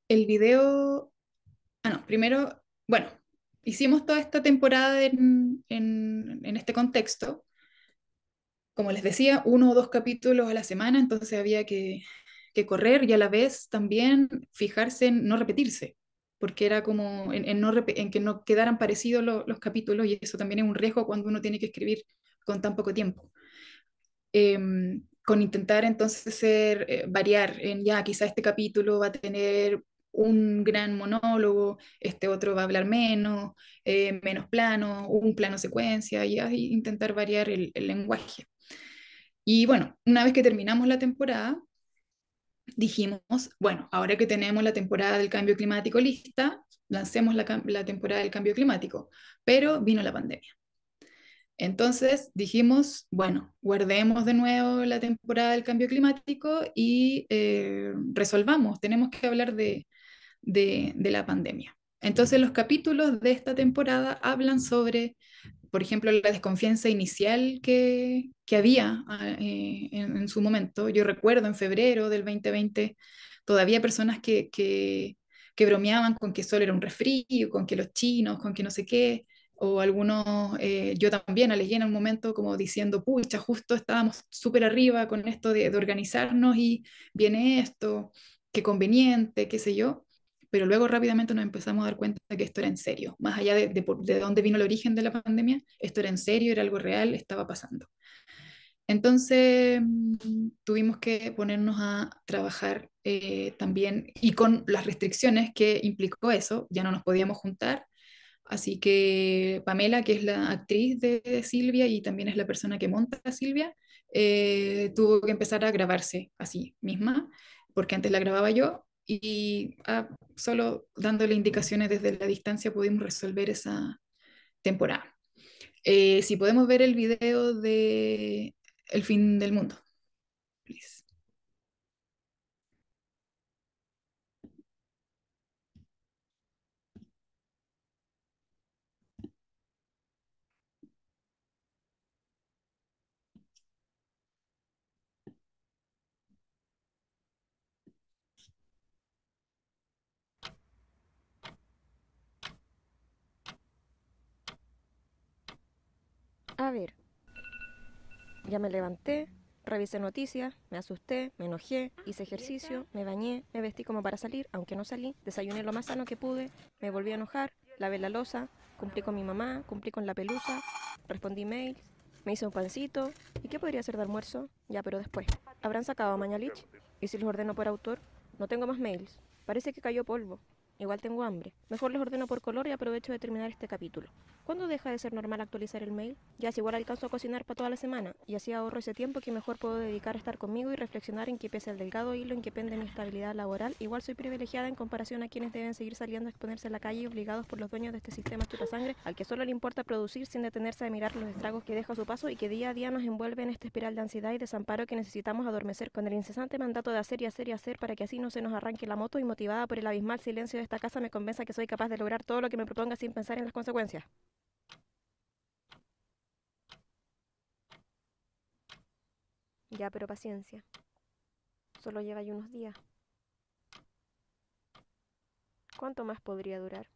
El video, ah, no, primero, bueno, hicimos toda esta temporada en este contexto, como les decía, uno o dos capítulos a la semana, entonces había que que correr y a la vez también fijarse en no repetirse, porque era como en, que no quedaran parecidos los capítulos y eso también es un riesgo cuando uno tiene que escribir con tan poco tiempo. Em, con intentar entonces ser, eh, variar en ya, quizá este capítulo va a tener un gran monólogo, este otro va a hablar menos, eh, menos plano, un plano secuencia, y así intentar variar el lenguaje. Y bueno, una vez que terminamos la temporada, dijimos, bueno, ahora que tenemos la temporada del cambio climático lista, lancemos la, temporada del cambio climático, pero vino la pandemia. Entonces dijimos, bueno, guardemos de nuevo la temporada del cambio climático y eh, resolvamos, tenemos que hablar de, la pandemia. Entonces los capítulos de esta temporada hablan sobre por ejemplo, la desconfianza inicial que, había ah, eh, en, su momento. Yo recuerdo en febrero del 2020 todavía personas que, bromeaban con que solo era un resfrío, con que los chinos, con que no sé qué, o algunos, eh, yo también alegué en un momento como diciendo, pucha, justo estábamos súper arriba con esto de, de organizarnos y viene esto, qué conveniente, qué sé yo pero luego rápidamente nos empezamos a dar cuenta de que esto era en serio, más allá de, de, dónde vino el origen de la pandemia, esto era en serio, era algo real, estaba pasando. Entonces mm, tuvimos que ponernos a trabajar eh, también y con las restricciones que implicó eso, ya no nos podíamos juntar. Así que Pamela, que es la actriz de Silvia y también es la persona que monta a Silvia, eh, tuvo que empezar a grabarse así misma, porque antes la grababa yo y ah, solo dándole indicaciones desde la distancia pudimos resolver esa temporada. Eh, si podemos ver el video de El fin del mundo,
A ver, ya me levanté, revisé noticias, me asusté, me enojé, hice ejercicio, me bañé, me vestí como para salir, aunque no salí, desayuné lo más sano que pude, me volví a enojar, lavé la losa, cumplí con mi mamá, cumplí con la pelusa, respondí mails, me hice un pancito. ¿Y qué podría hacer de almuerzo? Ya, pero después. ¿Habrán sacado a Mañalich? ¿Y si los ordeno por autor? No tengo más mails. Parece que cayó polvo. Igual tengo hambre. Mejor los ordeno por color y aprovecho de terminar este capítulo. ¿Cuándo deja de ser normal actualizar el mail? Ya si igual alcanzo a cocinar para toda la semana y así ahorro ese tiempo que mejor puedo dedicar a estar conmigo y reflexionar en qué pese el delgado hilo en que pende mi estabilidad laboral. Igual soy privilegiada en comparación a quienes deben seguir saliendo a exponerse a la calle obligados por los dueños de este sistema sangre al que solo le importa producir sin detenerse a mirar los estragos que deja su paso y que día a día nos envuelve en esta espiral de ansiedad y desamparo que necesitamos adormecer con el incesante mandato de hacer y hacer y hacer para que así no se nos arranque la moto y motivada por el abismal silencio de esta casa me convenza que soy capaz de lograr todo lo que me proponga sin pensar en las consecuencias. Ya, pero paciencia. Solo lleva ahí unos días. ¿Cuánto más podría durar?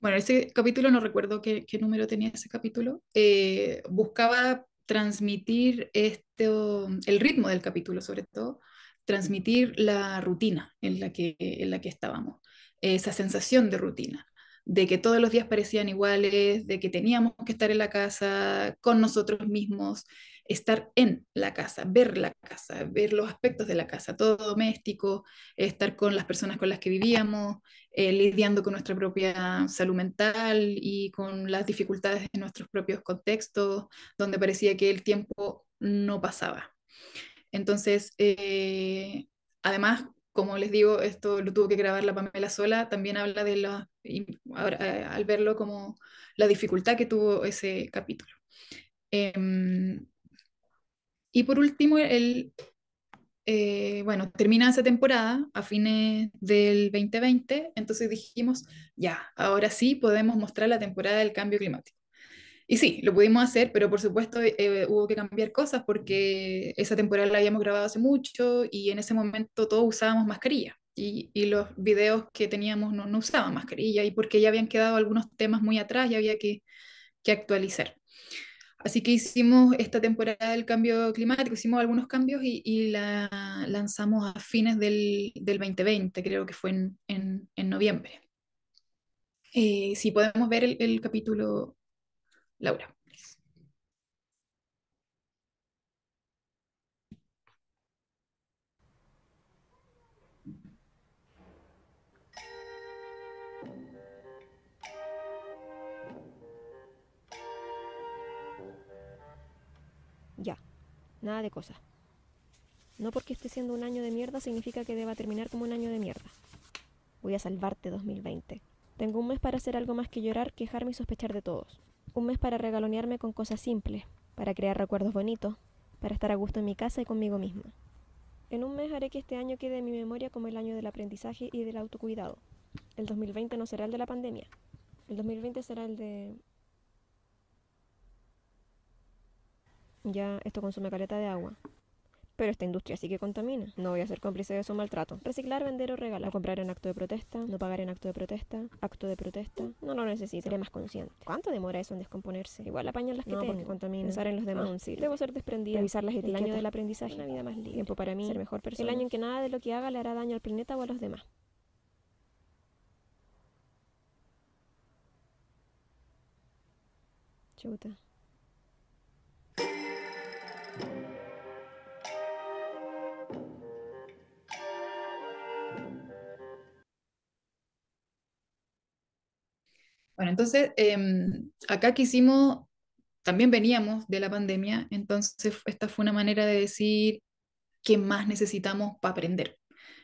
Bueno, ese capítulo, no recuerdo qué, número tenía ese capítulo, eh, buscaba transmitir el ritmo del capítulo sobre todo, transmitir la rutina en la que, en la que estábamos, esa sensación de rutina de que todos los días parecían iguales, de que teníamos que estar en la casa, con nosotros mismos, estar en la casa, ver la casa, ver los aspectos de la casa, todo doméstico, estar con las personas con las que vivíamos, eh, lidiando con nuestra propia salud mental y con las dificultades de nuestros propios contextos, donde parecía que el tiempo no pasaba. Entonces, eh, además, como les digo, esto lo tuvo que grabar la Pamela sola, también habla de la, eh, al verlo como la dificultad que tuvo ese capítulo. Em, y por último, el, eh, bueno, termina esa temporada a fines del 2020, entonces dijimos, ya, ahora sí podemos mostrar la temporada del cambio climático. Y sí, lo pudimos hacer, pero por supuesto eh, hubo que cambiar cosas porque esa temporada la habíamos grabado hace mucho y en ese momento todos usábamos mascarilla y, los videos que teníamos no, usaban mascarilla y porque ya habían quedado algunos temas muy atrás y había que, actualizar. Así que hicimos esta temporada del cambio climático, hicimos algunos cambios y, la lanzamos a fines del, del 2020, creo que fue en, en, en noviembre. Eh, si podemos ver el, el capítulo Laura.
Ya, nada de cosas. No porque esté siendo un año de mierda significa que deba terminar como un año de mierda. Voy a salvarte 2020. Tengo un mes para hacer algo más que llorar, quejarme y sospechar de todos. Un mes para regalonearme con cosas simples, para crear recuerdos bonitos, para estar a gusto en mi casa y conmigo misma. En un mes haré que este año quede en mi memoria como el año del aprendizaje y del autocuidado. El 2020 no será el de la pandemia. El 2020 será el de... Ya esto consume caleta de agua pero esta industria sí que contamina. No voy a ser cómplice de su maltrato. Reciclar, vender o regalar. comprar en acto de protesta, no pagar en acto de protesta, acto de protesta. No lo necesito. Seré más consciente. ¿Cuánto demora eso en descomponerse? Igual apañan las que no, porque contamina. Pensar en los demás ah. sí. Debo ser desprendida. Revisar las etiquetas. El año del aprendizaje. Una vida más libre. Tiempo para mí. Ser mejor persona. El año en que nada de lo que haga le hará daño al planeta o a los demás. Chuta.
Entonces, em, acá acá hicimos, también veníamos de la pandemia, entonces esta fue una manera de decir qué más necesitamos para aprender.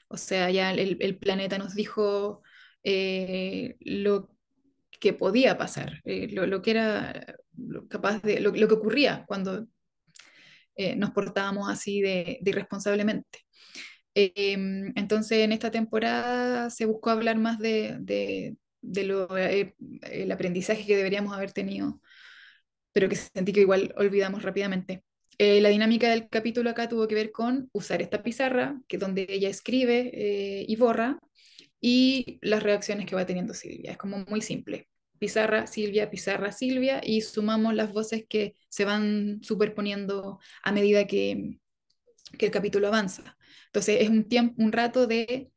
O sea, ya el, planeta nos dijo eh, lo que podía pasar, eh, lo, que era capaz de, lo, que ocurría cuando eh, nos portábamos así de, irresponsablemente em, entonces, en esta temporada se buscó hablar más de, de eh, el aprendizaje que deberíamos haber tenido, pero que sentí que igual olvidamos rápidamente. Eh, la dinámica del capítulo acá tuvo que ver con usar esta pizarra, que es donde ella escribe eh, y borra, y las reacciones que va teniendo Silvia. Es como muy simple. Pizarra, Silvia, pizarra, Silvia, y sumamos las voces que se van superponiendo a medida que, que el capítulo avanza. Entonces es un, tiempo, un rato de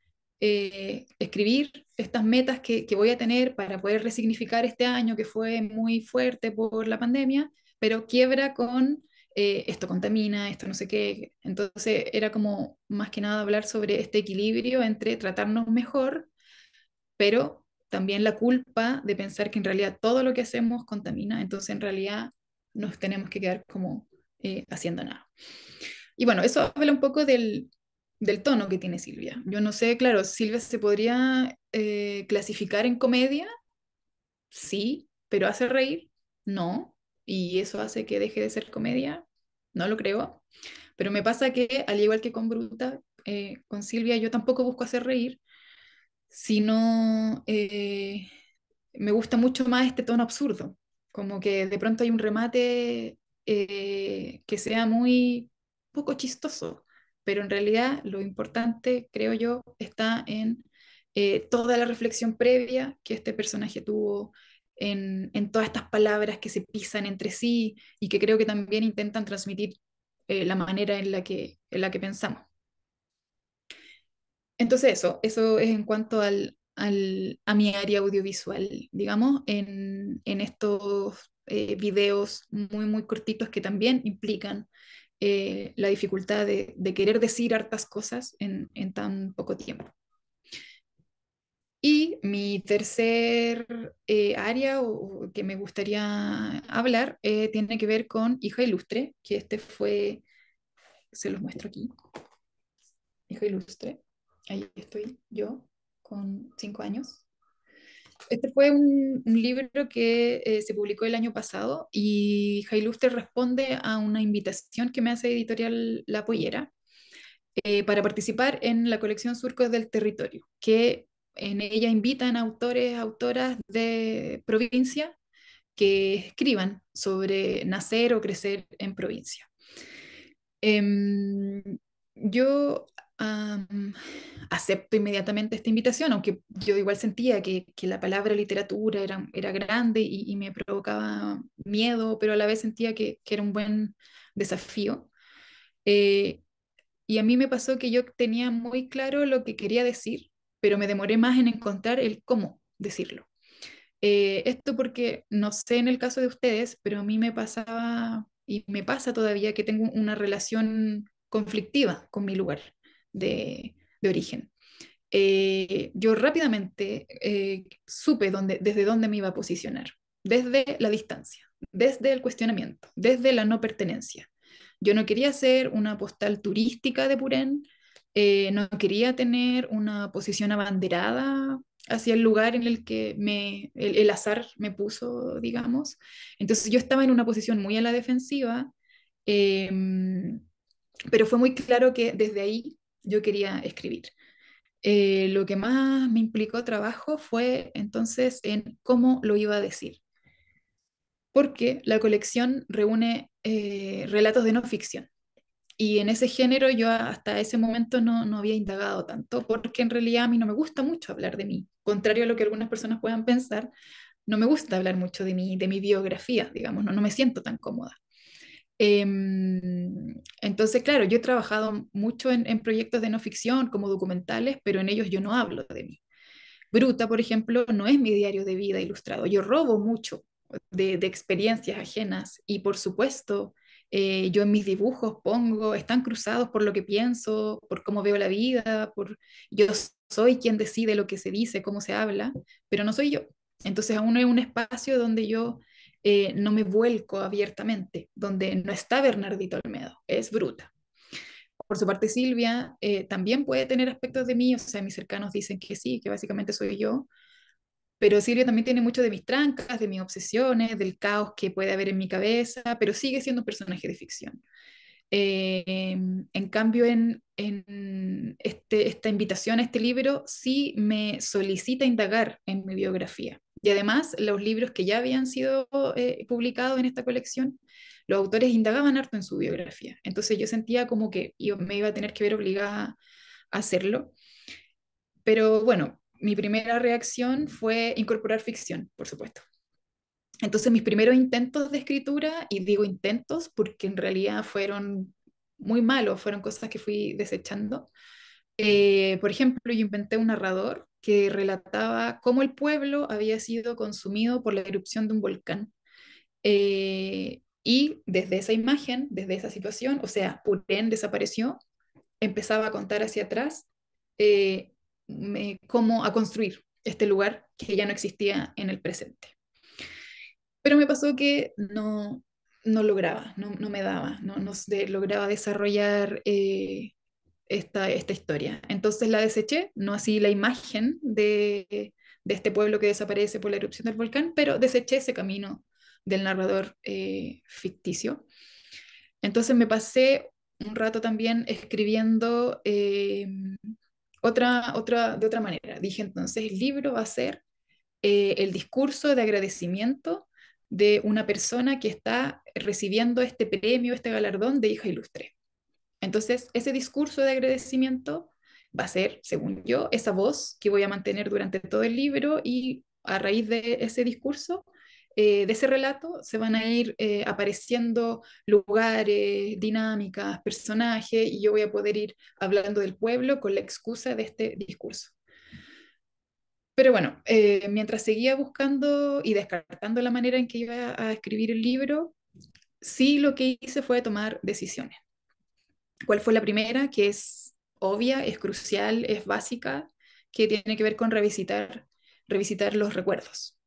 eh, escribir estas metas que, voy a tener para poder resignificar este año que fue muy fuerte por la pandemia, pero quiebra con eh, esto contamina, esto no sé qué. Entonces era como más que nada hablar sobre este equilibrio entre tratarnos mejor, pero también la culpa de pensar que en realidad todo lo que hacemos contamina, entonces en realidad nos tenemos que quedar como eh, haciendo nada. Y bueno, eso habla un poco del, del tono que tiene Silvia. Yo no sé, claro, Silvia se podría eh, clasificar en comedia, sí, pero hace reír, no, y eso hace que deje de ser comedia, no lo creo, pero me pasa que al igual que con Bruta, eh, con Silvia, yo tampoco busco hacer reír, sino eh, me gusta mucho más este tono absurdo, como que de pronto hay un remate que sea muy poco chistoso pero en realidad lo importante, creo yo, está en eh, toda la reflexión previa que este personaje tuvo, en, todas estas palabras que se pisan entre sí y que creo que también intentan transmitir eh, la manera en la, que, en la que pensamos. Entonces eso, eso es en cuanto a mi área audiovisual, digamos, en, estos eh, videos muy, muy cortitos que también implican eh, la dificultad de, querer decir hartas cosas en, tan poco tiempo. Y mi tercer eh, área que me gustaría hablar eh, tiene que ver con Hija Ilustre, que este fue, se los muestro aquí, Hija Ilustre, ahí estoy yo con cinco años este fue un, libro que eh, se publicó el año pasado y Jailuster responde a una invitación que me hace editorial La Pollera eh, para participar en la colección Surcos del Territorio, que en ella invitan autores, autoras de provincia que escriban sobre nacer o crecer en provincia. Em, yo acepto inmediatamente esta invitación, aunque yo igual sentía que, que la palabra literatura era, era grande y, me provocaba miedo, pero a la vez sentía que, que era un buen desafío. Eh, y a mí me pasó que yo tenía muy claro lo que quería decir, pero me demoré más en encontrar el cómo decirlo. Eh, esto porque, no sé en el caso de ustedes, pero a mí me pasaba y me pasa todavía que tengo una relación conflictiva con mi lugar de, origen. Eh, yo rápidamente eh, supe dónde, desde dónde me iba a posicionar, desde la distancia, desde el cuestionamiento, desde la no pertenencia. Yo no quería ser una postal turística de Purén, eh, no quería tener una posición abanderada hacia el lugar en el que me, el, el, azar me puso, digamos. Entonces yo estaba en una posición muy a la defensiva, em, pero fue muy claro que desde ahí yo quería escribir. Eh, lo que más me implicó trabajo fue entonces en cómo lo iba a decir, porque la colección reúne eh, relatos de no ficción. Y en ese género yo hasta ese momento no, no, había indagado tanto, porque en realidad a mí no me gusta mucho hablar de mí. Contrario a lo que algunas personas puedan pensar, no me gusta hablar mucho de mí, de mi biografía, digamos, no me siento tan cómoda. Em, entonces, claro, yo he trabajado mucho en, proyectos de no ficción, como documentales, pero en ellos yo no hablo de mí. Bruta, por ejemplo, no es mi diario de vida ilustrado. Yo robo mucho de, experiencias ajenas y, por supuesto, eh, yo en mis dibujos pongo, están cruzados por lo que pienso, por cómo veo la vida, por yo soy quien decide lo que se dice, cómo se habla, pero no soy yo. Entonces aún hay un espacio donde yo eh, no me vuelco abiertamente, donde no está Bernardito Olmedo, es bruta. Por su parte, Silvia eh, también puede tener aspectos de mí, o sea, mis cercanos dicen que sí, que básicamente soy yo, pero Silvia también tiene mucho de mis trancas, de mis obsesiones, del caos que puede haber en mi cabeza, pero sigue siendo un personaje de ficción. Eh, en cambio, en, este, esta invitación a este libro sí me solicita indagar en mi biografía. Y además, los libros que ya habían sido eh, publicados en esta colección, los autores indagaban harto en su biografía. Entonces yo sentía como que yo me iba a tener que ver obligada a hacerlo. Pero bueno, mi primera reacción fue incorporar ficción, por supuesto. Entonces mis primeros intentos de escritura, y digo intentos porque en realidad fueron muy malos, fueron cosas que fui desechando. Eh, por ejemplo, yo inventé un narrador que relataba cómo el pueblo había sido consumido por la erupción de un volcán. Eh, y desde esa imagen, desde esa situación, o sea, Purén desapareció, empezaba a contar hacia atrás eh, cómo a construir este lugar que ya no existía en el presente. Pero me pasó que no, no lograba, no, me daba, no, no lograba desarrollar eh, esta, esta historia. Entonces la deseché, no así la imagen de, este pueblo que desaparece por la erupción del volcán, pero deseché ese camino del narrador eh, ficticio. Entonces me pasé un rato también escribiendo eh, otra, otra, de otra manera. Dije entonces, el libro va a ser eh, el discurso de agradecimiento de una persona que está recibiendo este premio, este galardón de hija ilustre. Entonces, ese discurso de agradecimiento va a ser, según yo, esa voz que voy a mantener durante todo el libro y a raíz de ese discurso, eh, de ese relato, se van a ir eh, apareciendo lugares, dinámicas, personajes y yo voy a poder ir hablando del pueblo con la excusa de este discurso. Pero bueno, eh, mientras seguía buscando y descartando la manera en que iba a escribir el libro, sí lo que hice fue tomar decisiones. ¿Cuál fue la primera? Que es obvia, es crucial, es básica, que tiene que ver con revisitar, revisitar los recuerdos.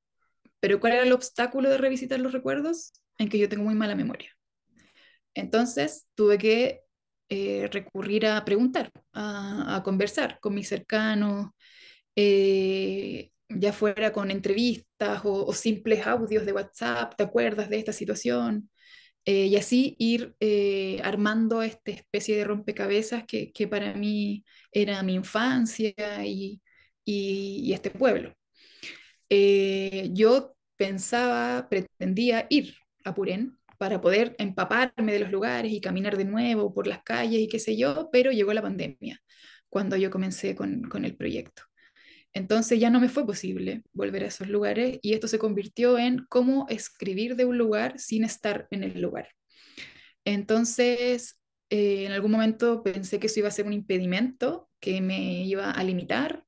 Pero ¿cuál era el obstáculo de revisitar los recuerdos? En que yo tengo muy mala memoria. Entonces tuve que eh, recurrir a preguntar, a, conversar con mis cercanos, eh, ya fuera con entrevistas o, o, simples audios de WhatsApp, ¿te acuerdas de esta situación? Eh, y así ir eh, armando esta especie de rompecabezas que, para mí era mi infancia y, este pueblo. Eh, yo pensaba, pretendía ir a Purén para poder empaparme de los lugares y caminar de nuevo por las calles y qué sé yo, pero llegó la pandemia cuando yo comencé con el proyecto. Entonces ya no me fue posible volver a esos lugares y esto se convirtió en cómo escribir de un lugar sin estar en el lugar. Entonces, eh, en algún momento pensé que eso iba a ser un impedimento que me iba a limitar,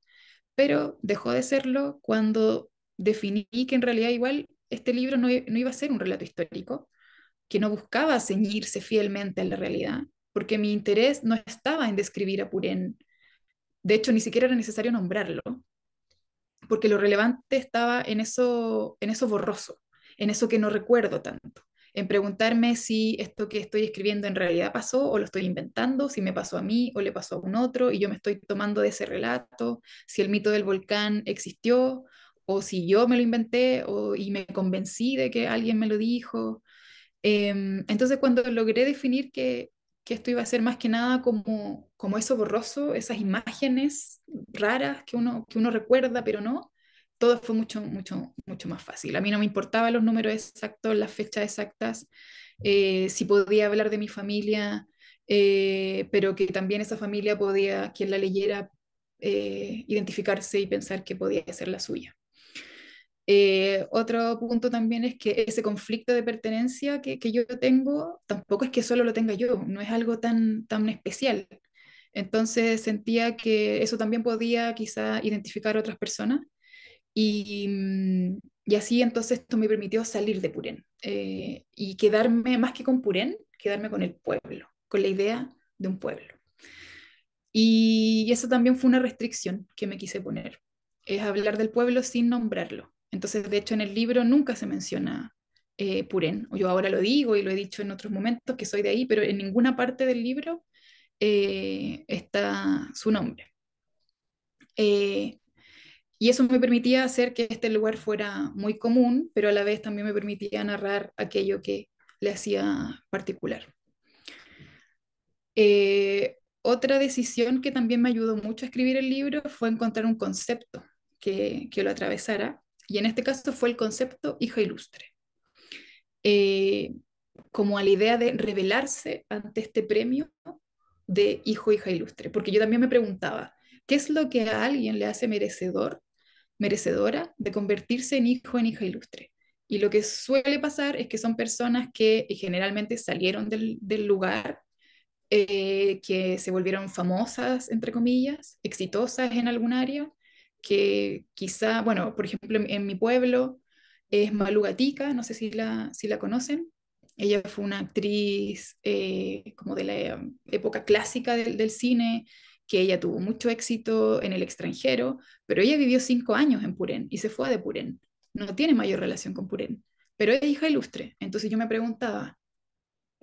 pero dejó de serlo cuando definí que en realidad igual este libro no, no iba a ser un relato histórico, que no buscaba ceñirse fielmente a la realidad, porque mi interés no estaba en describir a Purén. De hecho, ni siquiera era necesario nombrarlo, porque lo relevante estaba en eso, en eso borroso, en eso que no recuerdo tanto, en preguntarme si esto que estoy escribiendo en realidad pasó o lo estoy inventando, si me pasó a mí o le pasó a un otro y yo me estoy tomando de ese relato, si el mito del volcán existió o si yo me lo inventé o, y me convencí de que alguien me lo dijo. Em, entonces cuando logré definir que que esto iba a ser más que nada como, como eso borroso, esas imágenes raras que uno, uno recuerda, pero no. Todo fue mucho, mucho, mucho más fácil. A mí no me importaban los números exactos, las fechas exactas, eh, si podía hablar de mi familia, eh, pero que también esa familia podía, quien la leyera, eh, identificarse y pensar que podía ser la suya. Eh, otro punto también es que ese conflicto de pertenencia que, yo tengo, tampoco es que solo lo tenga yo, no es algo tan, tan especial. Entonces sentía que eso también podía quizá identificar a otras personas y, mm, y así entonces esto me permitió salir de Purén eh, y quedarme más que con Purén, quedarme con el pueblo, con la idea de un pueblo. y eso también fue una restricción que me quise poner, es hablar del pueblo sin nombrarlo entonces, de hecho, en el libro nunca se menciona eh, Purén. Yo ahora lo digo y lo he dicho en otros momentos que soy de ahí, pero en ninguna parte del libro eh, está su nombre. Eh, y eso me permitía hacer que este lugar fuera muy común, pero a la vez también me permitía narrar aquello que le hacía particular. Eh, otra decisión que también me ayudó mucho a escribir el libro fue encontrar un concepto que, que lo atravesara. Y en este caso fue el concepto hija ilustre, eh, como a la idea de revelarse ante este premio de hijo, hija ilustre, porque yo también me preguntaba, ¿qué es lo que a alguien le hace merecedor, merecedora de convertirse en hijo, en hija ilustre? Y lo que suele pasar es que son personas que eh, generalmente salieron del, lugar, eh, que se volvieron famosas, entre comillas, exitosas en algún área, que quizá, bueno, por ejemplo, en, mi pueblo es malugatica no sé si la, si la conocen. Ella fue una actriz eh, como de la época clásica del, cine, que ella tuvo mucho éxito en el extranjero, pero ella vivió cinco años en Purén y se fue de Purén. No tiene mayor relación con Purén, pero es hija ilustre. Entonces yo me preguntaba,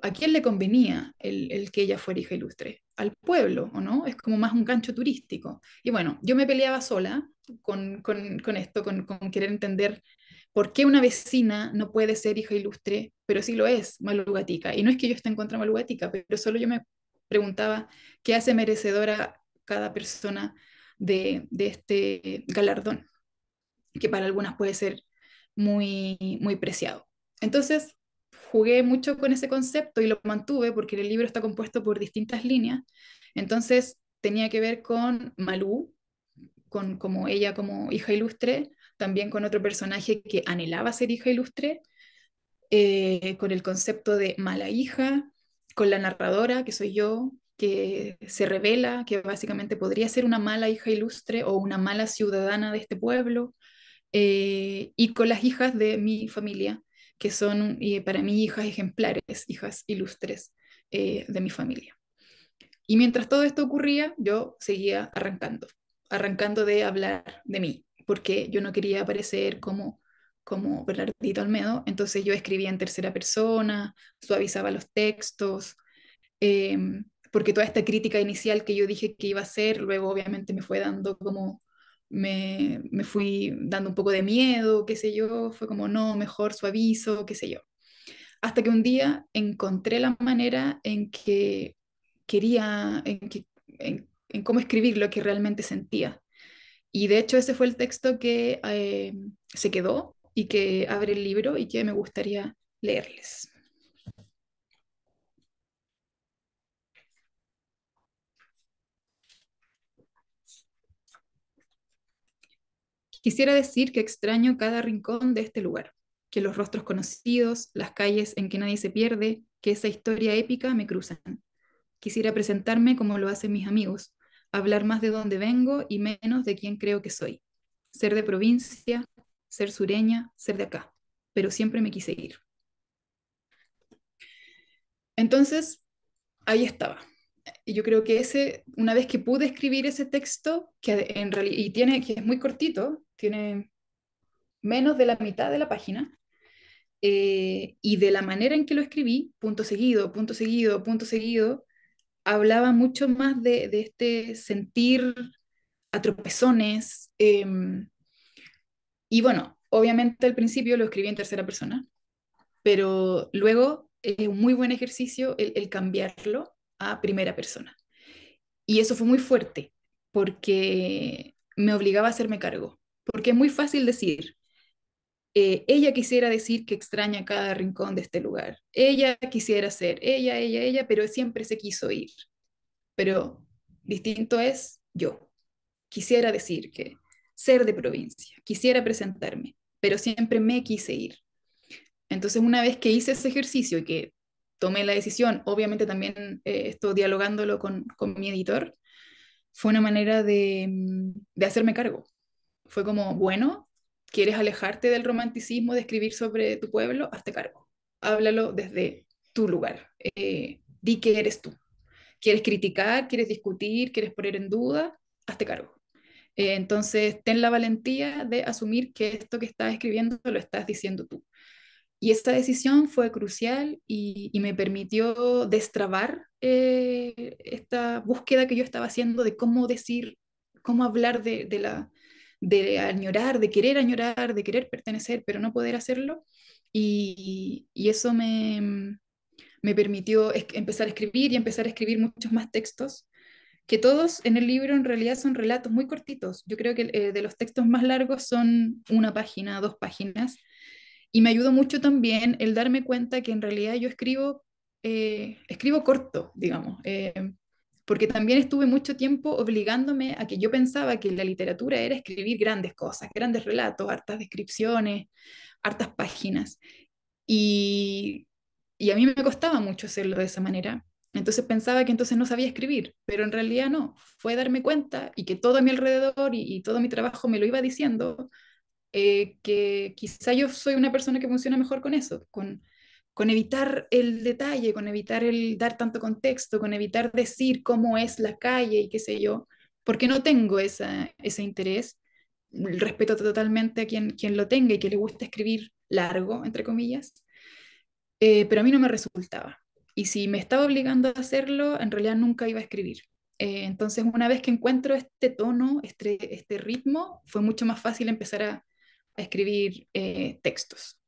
¿a quién le convenía el, el que ella fuera hija ilustre? al pueblo, ¿o no? Es como más un gancho turístico. Y bueno, yo me peleaba sola con, con, esto, con, con, querer entender por qué una vecina no puede ser hija ilustre, pero sí lo es, Malugatica. Y no es que yo esté en contra de Malugatica, pero solo yo me preguntaba qué hace merecedora cada persona de, de este galardón, que para algunas puede ser muy, muy preciado. Entonces, jugué mucho con ese concepto y lo mantuve porque el libro está compuesto por distintas líneas. Entonces tenía que ver con Malú, con como ella como hija ilustre, también con otro personaje que anhelaba ser hija ilustre, eh, con el concepto de mala hija, con la narradora que soy yo, que se revela que básicamente podría ser una mala hija ilustre o una mala ciudadana de este pueblo, eh, y con las hijas de mi familia, que son y eh, para mí hijas ejemplares, hijas ilustres eh, de mi familia. Y mientras todo esto ocurría, yo seguía arrancando, arrancando de hablar de mí, porque yo no quería aparecer como como Bernardito Almedo, entonces yo escribía en tercera persona, suavizaba los textos, em, porque toda esta crítica inicial que yo dije que iba a hacer, luego obviamente me fue dando como me, fui dando un poco de miedo, qué sé yo, fue como, no, mejor suavizo, qué sé yo. Hasta que un día encontré la manera en que quería, en, que, cómo escribir lo que realmente sentía. Y de hecho ese fue el texto que eh, se quedó y que abre el libro y que me gustaría leerles. Quisiera decir que extraño cada rincón de este lugar, que los rostros conocidos, las calles en que nadie se pierde, que esa historia épica me cruzan. Quisiera presentarme como lo hacen mis amigos, hablar más de dónde vengo y menos de quién creo que soy. Ser de provincia, ser sureña, ser de acá, pero siempre me quise ir. Entonces, ahí estaba. Y yo creo que ese, una vez que pude escribir ese texto, que en realidad, y tiene, que es muy cortito, tiene menos de la mitad de la página, eh, y de la manera en que lo escribí, punto seguido, punto seguido, punto seguido, hablaba mucho más de, este sentir atropezones, em, y bueno, obviamente al principio lo escribí en tercera persona, pero luego es un muy buen ejercicio el cambiarlo a primera persona. Y eso fue muy fuerte porque me obligaba a hacerme cargo porque es muy fácil decir, eh, ella quisiera decir que extraña cada rincón de este lugar, ella quisiera ser, ella, ella, ella, pero siempre se quiso ir. Pero distinto es yo. Quisiera decir que ser de provincia, quisiera presentarme, pero siempre me quise ir. Entonces, una vez que hice ese ejercicio y que tomé la decisión, obviamente también eh, estoy dialogándolo con, mi editor, fue una manera de mm, hacerme cargo fue como, bueno, ¿quieres alejarte del romanticismo de escribir sobre tu pueblo? Hazte cargo. Háblalo desde tu lugar. Eh, di que eres tú. ¿Quieres criticar? ¿Quieres discutir? ¿Quieres poner en duda? Hazte cargo. Eh, entonces, ten la valentía de asumir que esto que estás escribiendo lo estás diciendo tú. Y esta decisión fue crucial y, me permitió destrabar eh, esta búsqueda que yo estaba haciendo de cómo decir, cómo hablar de la, de añorar, de querer añorar, de querer pertenecer, pero no poder hacerlo. Y, eso me, me permitió empezar a escribir y empezar a escribir muchos más textos, que todos en el libro en realidad son relatos muy cortitos. Yo creo que eh, de los textos más largos son una página, dos páginas. Y me ayudó mucho también el darme cuenta que en realidad yo escribo, eh, escribo corto, digamos. Eh, porque también estuve mucho tiempo obligándome a que yo pensaba que la literatura era escribir grandes cosas, grandes relatos, hartas descripciones, hartas páginas. Y, a mí me costaba mucho hacerlo de esa manera. Entonces pensaba que entonces no sabía escribir, pero en realidad no. Fue darme cuenta y que todo a mi alrededor y, todo mi trabajo me lo iba diciendo, eh, que quizá yo soy una persona que funciona mejor con eso, con con evitar el detalle, con evitar el dar tanto contexto, con evitar decir cómo es la calle y qué sé yo, porque no tengo ese interés. Respeto totalmente a quien, quien lo tenga y que le gusta escribir largo, entre comillas, eh, pero a mí no me resultaba. Y si me estaba obligando a hacerlo, en realidad nunca iba a escribir. Eh, entonces, una vez que encuentro este tono, este, este ritmo, fue mucho más fácil empezar a, escribir eh, textos.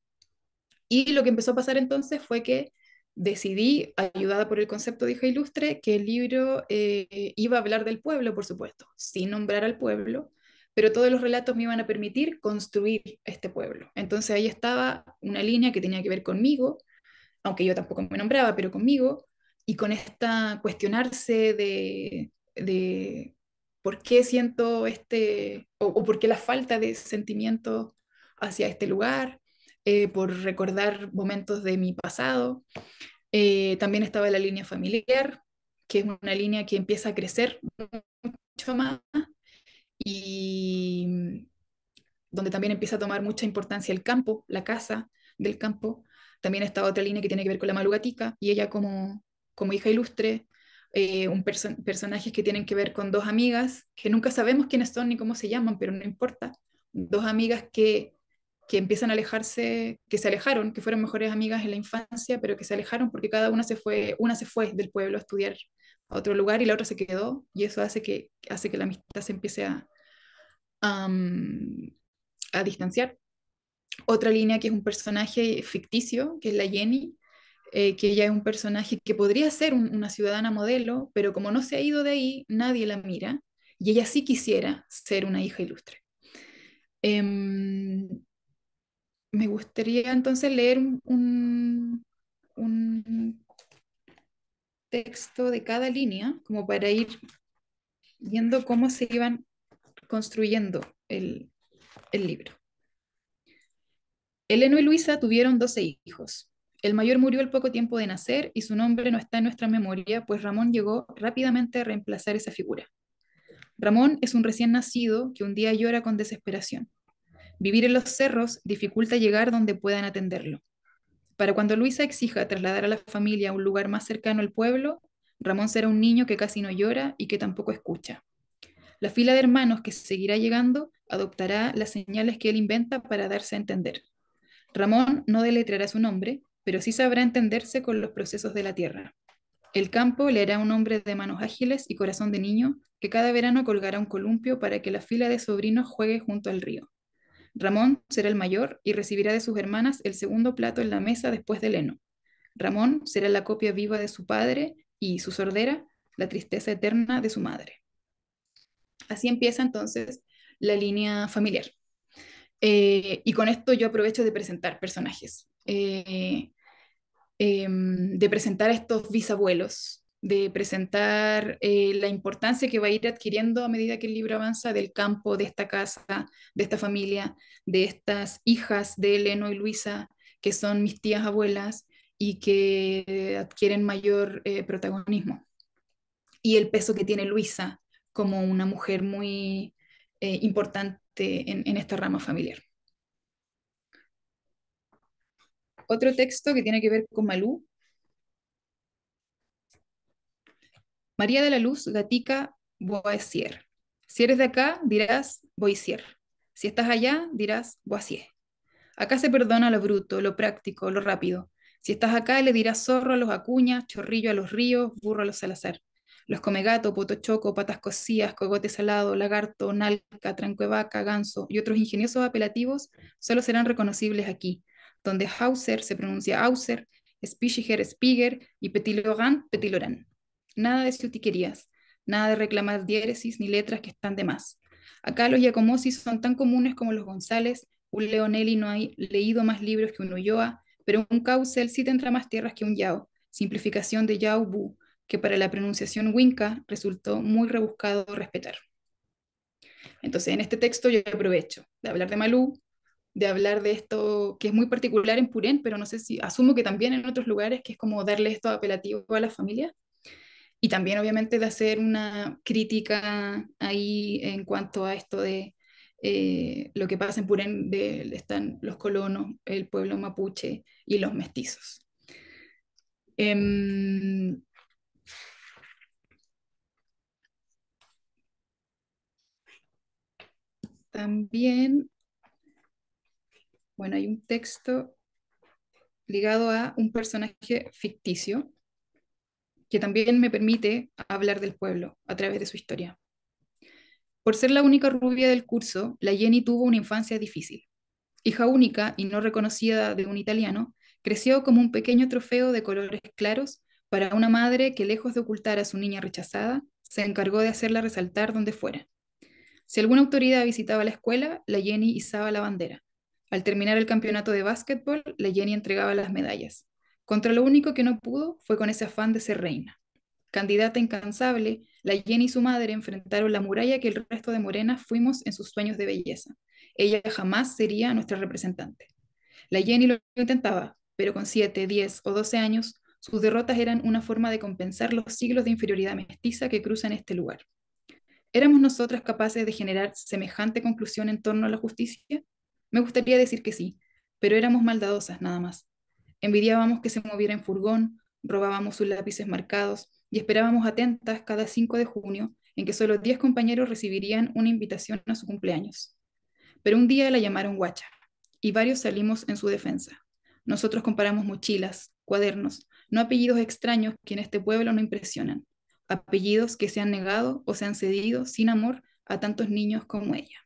Y lo que empezó a pasar entonces fue que decidí, ayudada por el concepto de hija ilustre, que el libro eh, iba a hablar del pueblo, por supuesto, sin nombrar al pueblo, pero todos los relatos me iban a permitir construir este pueblo. Entonces ahí estaba una línea que tenía que ver conmigo, aunque yo tampoco me nombraba, pero conmigo, y con esta cuestionarse de, por qué siento este, o por qué la falta de sentimiento hacia este lugar, eh, por recordar momentos de mi pasado. Eh, también estaba la línea familiar, que es una línea que empieza a crecer mucho más y mm, donde también empieza a tomar mucha importancia el campo, la casa del campo. También estaba otra línea que tiene que ver con la malugatica y ella como, como hija ilustre, eh, un personajes que tienen que ver con dos amigas que nunca sabemos quiénes son ni cómo se llaman, pero no importa. Dos amigas que que empiezan a alejarse, que se alejaron, que fueron mejores amigas en la infancia, pero que se alejaron porque cada una se fue, una se fue del pueblo a estudiar a otro lugar y la otra se quedó, y eso hace que, hace que la amistad se empiece a, a distanciar. Otra línea que es un personaje ficticio, que es la Jenny, eh, que ella es un personaje que podría ser una ciudadana modelo, pero como no se ha ido de ahí, nadie la mira, y ella sí quisiera ser una hija ilustre. Em, me gustaría entonces leer un, texto de cada línea, como para ir viendo cómo se iban construyendo el, el libro. Eleno y Luisa tuvieron 12 hijos. El mayor murió al poco tiempo de nacer y su nombre no está en nuestra memoria, pues Ramón llegó rápidamente a reemplazar esa figura. Ramón es un recién nacido que un día llora con desesperación. Vivir en los cerros dificulta llegar donde puedan atenderlo. Para cuando Luisa exija trasladar a la familia a un lugar más cercano al pueblo, Ramón será un niño que casi no llora y que tampoco escucha. La fila de hermanos que seguirá llegando adoptará las señales que él inventa para darse a entender. Ramón no deletreará su nombre, pero sí sabrá entenderse con los procesos de la tierra. El campo le hará un hombre de manos ágiles y corazón de niño que cada verano colgará un columpio para que la fila de sobrinos juegue junto al río. Ramón será el mayor y recibirá de sus hermanas el segundo plato en la mesa después del heno. Ramón será la copia viva de su padre y su sordera, la tristeza eterna de su madre. Así empieza entonces la línea familiar. Eh, y con esto yo aprovecho de presentar personajes, eh, em, de presentar a estos bisabuelos de presentar eh, la importancia que va a ir adquiriendo a medida que el libro avanza del campo, de esta casa, de esta familia, de estas hijas de Eleno y Luisa, que son mis tías abuelas y que adquieren mayor eh, protagonismo. Y el peso que tiene Luisa como una mujer muy eh, importante en esta rama familiar. Otro texto que tiene que ver con Malú María de la Luz Gatica Boisier. Si eres de acá, dirás Boisier. Si estás allá, dirás Boisier. Acá se perdona lo bruto, lo práctico, lo rápido. Si estás acá, le dirás zorro a los acuñas, chorrillo a los ríos, burro a los salazar. Los comegato, potochoco, patas cosías, cogote salado, lagarto, nalca, tranquevaca, ganso y otros ingeniosos apelativos solo serán reconocibles aquí, donde Hauser se pronuncia Hauser, Spichiger, Spiger y Petit Petiloran. Nada de ciutiquerías, nada de reclamar diéresis ni letras que están de más. Acá los yacomosis son tan comunes como los González, un Leonelli no ha leído más libros que un Ulloa, pero un Caucel sí tendrá más tierras que un Yao, simplificación de Yao Bu, que para la pronunciación Winca resultó muy rebuscado respetar. Entonces, en este texto yo aprovecho de hablar de Malú, de hablar de esto que es muy particular en Purén, pero no sé si asumo que también en otros lugares, que es como darle esto apelativo a la familia, y también obviamente de hacer una crítica ahí en cuanto a esto de eh, lo que pasa en Purén, están los colonos, el pueblo mapuche y los mestizos. Em, también, bueno, hay un texto ligado a un personaje ficticio también me permite hablar del pueblo a través de su historia. Por ser la única rubia del curso, la Jenny tuvo una infancia difícil. Hija única y no reconocida de un italiano, creció como un pequeño trofeo de colores claros para una madre que, lejos de ocultar a su niña rechazada, se encargó de hacerla resaltar donde fuera. Si alguna autoridad visitaba la escuela, la Jenny izaba la bandera. Al terminar el campeonato de básquetbol, la Jenny entregaba las medallas. Contra lo único que no pudo fue con ese afán de ser reina. Candidata incansable, la Jenny y su madre enfrentaron la muralla que el resto de morenas fuimos en sus sueños de belleza. Ella jamás sería nuestra representante. La Jenny lo intentaba, pero con 7, 10 o 12 años, sus derrotas eran una forma de compensar los siglos de inferioridad mestiza que cruzan este lugar. ¿Éramos nosotras capaces de generar semejante conclusión en torno a la justicia? Me gustaría decir que sí, pero éramos maldadosas nada más. Envidiábamos que se moviera en furgón, robábamos sus lápices marcados y esperábamos atentas cada 5 de junio en que solo 10 compañeros recibirían una invitación a su cumpleaños. Pero un día la llamaron guacha y varios salimos en su defensa. Nosotros comparamos mochilas, cuadernos, no apellidos extraños que en este pueblo no impresionan, apellidos que se han negado o se han cedido sin amor a tantos niños como ella.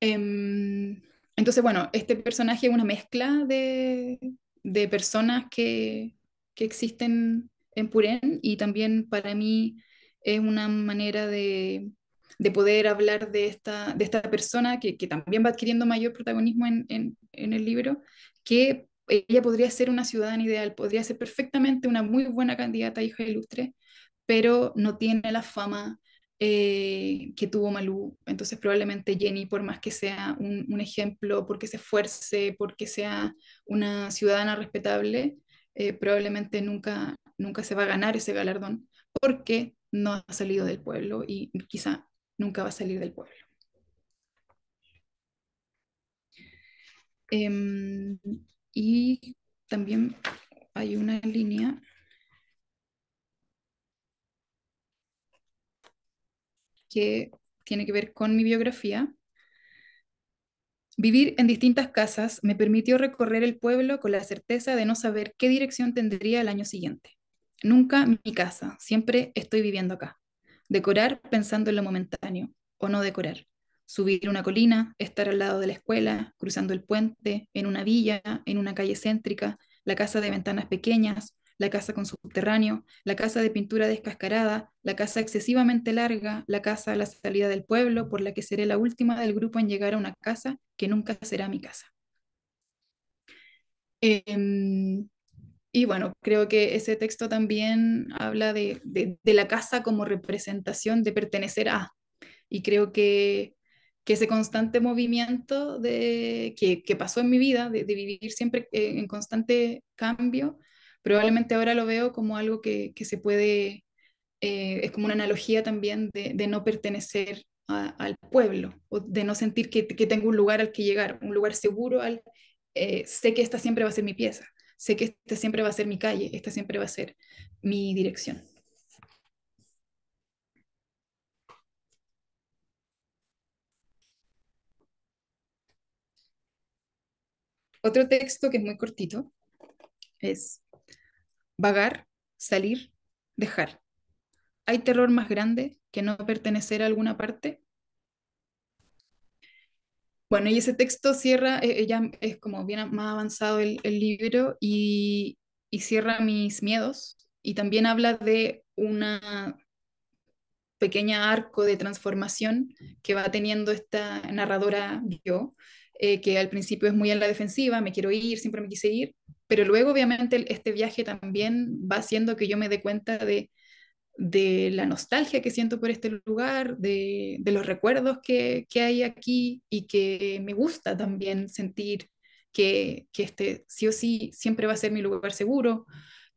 Em, entonces, bueno, este personaje es una mezcla de, de personas que, que, existen en Purén y también para mí es una manera de, de poder hablar de esta, de esta persona que, también va adquiriendo mayor protagonismo en, en, en el libro, que ella podría ser una ciudadana ideal, podría ser perfectamente una muy buena candidata a hija ilustre, pero no tiene la fama eh, que tuvo Malú. Entonces probablemente Jenny, por más que sea un, ejemplo, porque se esfuerce, porque sea una ciudadana respetable, eh, probablemente nunca, nunca se va a ganar ese galardón porque no ha salido del pueblo y quizá nunca va a salir del pueblo. Em, y también hay una línea que tiene que ver con mi biografía. Vivir en distintas casas me permitió recorrer el pueblo con la certeza de no saber qué dirección tendría el año siguiente. Nunca mi casa, siempre estoy viviendo acá. Decorar pensando en lo momentáneo, o no decorar. Subir una colina, estar al lado de la escuela, cruzando el puente, en una villa, en una calle céntrica, la casa de ventanas pequeñas, la casa con subterráneo, la casa de pintura descascarada, la casa excesivamente larga, la casa a la salida del pueblo, por la que seré la última del grupo en llegar a una casa que nunca será mi casa. Em, y bueno, creo que ese texto también habla de, la casa como representación de pertenecer a. Y creo que, ese constante movimiento de, que, pasó en mi vida, de vivir siempre eh, en constante cambio, probablemente ahora lo veo como algo que, se puede, eh, es como una analogía también de, no pertenecer al pueblo, o de no sentir que, tengo un lugar al que llegar, un lugar seguro al, eh, sé que esta siempre va a ser mi pieza, sé que esta siempre va a ser mi calle, esta siempre va a ser mi dirección. Otro texto que es muy cortito es Vagar, salir, dejar. ¿Hay terror más grande que no pertenecer a alguna parte? Bueno, y ese texto cierra, ella eh, eh, es como bien más avanzado el, libro y, cierra mis miedos y también habla de una pequeña arco de transformación que va teniendo esta narradora yo, eh, que al principio es muy en la defensiva, me quiero ir, siempre me quise ir, pero luego obviamente este viaje también va haciendo que yo me dé cuenta de, la nostalgia que siento por este lugar, de, los recuerdos que, hay aquí y que me gusta también sentir que, este sí o sí siempre va a ser mi lugar seguro,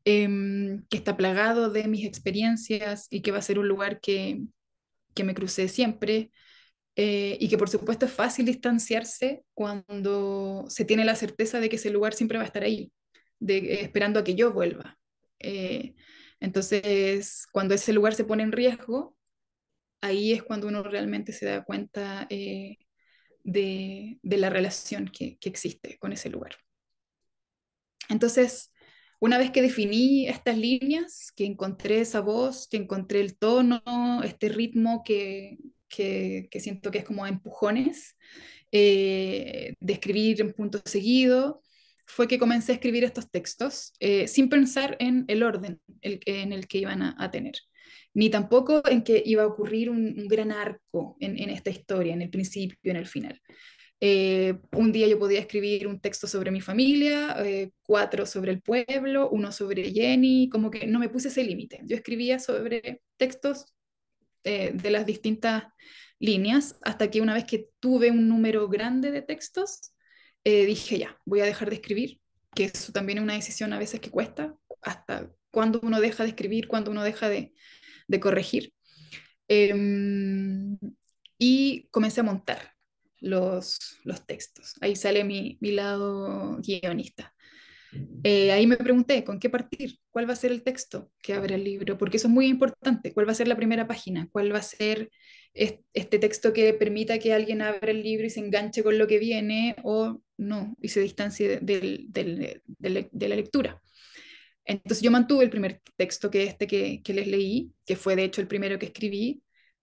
em, que está plagado de mis experiencias y que va a ser un lugar que, me crucé siempre. Eh, y que por supuesto es fácil distanciarse cuando se tiene la certeza de que ese lugar siempre va a estar ahí. Eh, esperando a que yo vuelva. Eh, entonces, cuando ese lugar se pone en riesgo, ahí es cuando uno realmente se da cuenta eh, de, la relación que, existe con ese lugar. Entonces, una vez que definí estas líneas, que encontré esa voz, que encontré el tono, este ritmo que, que, siento que es como empujones, describir en punto seguido, fue que comencé a escribir estos textos eh, sin pensar en el orden en el que iban a, tener, ni tampoco en que iba a ocurrir un, gran arco en, esta historia, en el principio, en el final. Eh, un día yo podía escribir un texto sobre mi familia, eh, cuatro sobre el pueblo, uno sobre Jenny, como que no me puse ese límite. Yo escribía sobre textos de las distintas líneas hasta que una vez que tuve un número grande de textos, eh, dije ya, voy a dejar de escribir, que eso también es una decisión a veces que cuesta, hasta cuando uno deja de escribir, cuando uno deja de, de corregir. Em, y comencé a montar los, los textos. Ahí sale mi, mi lado guionista. Eh, ahí me pregunté, ¿con qué partir? ¿Cuál va a ser el texto que abre el libro? Porque eso es muy importante. ¿Cuál va a ser la primera página? ¿Cuál va a ser este texto que permita que alguien abra el libro y se enganche con lo que viene o no, y se distancie de la lectura. Entonces yo mantuve el primer texto que este que, les leí, que fue de hecho el primero que escribí,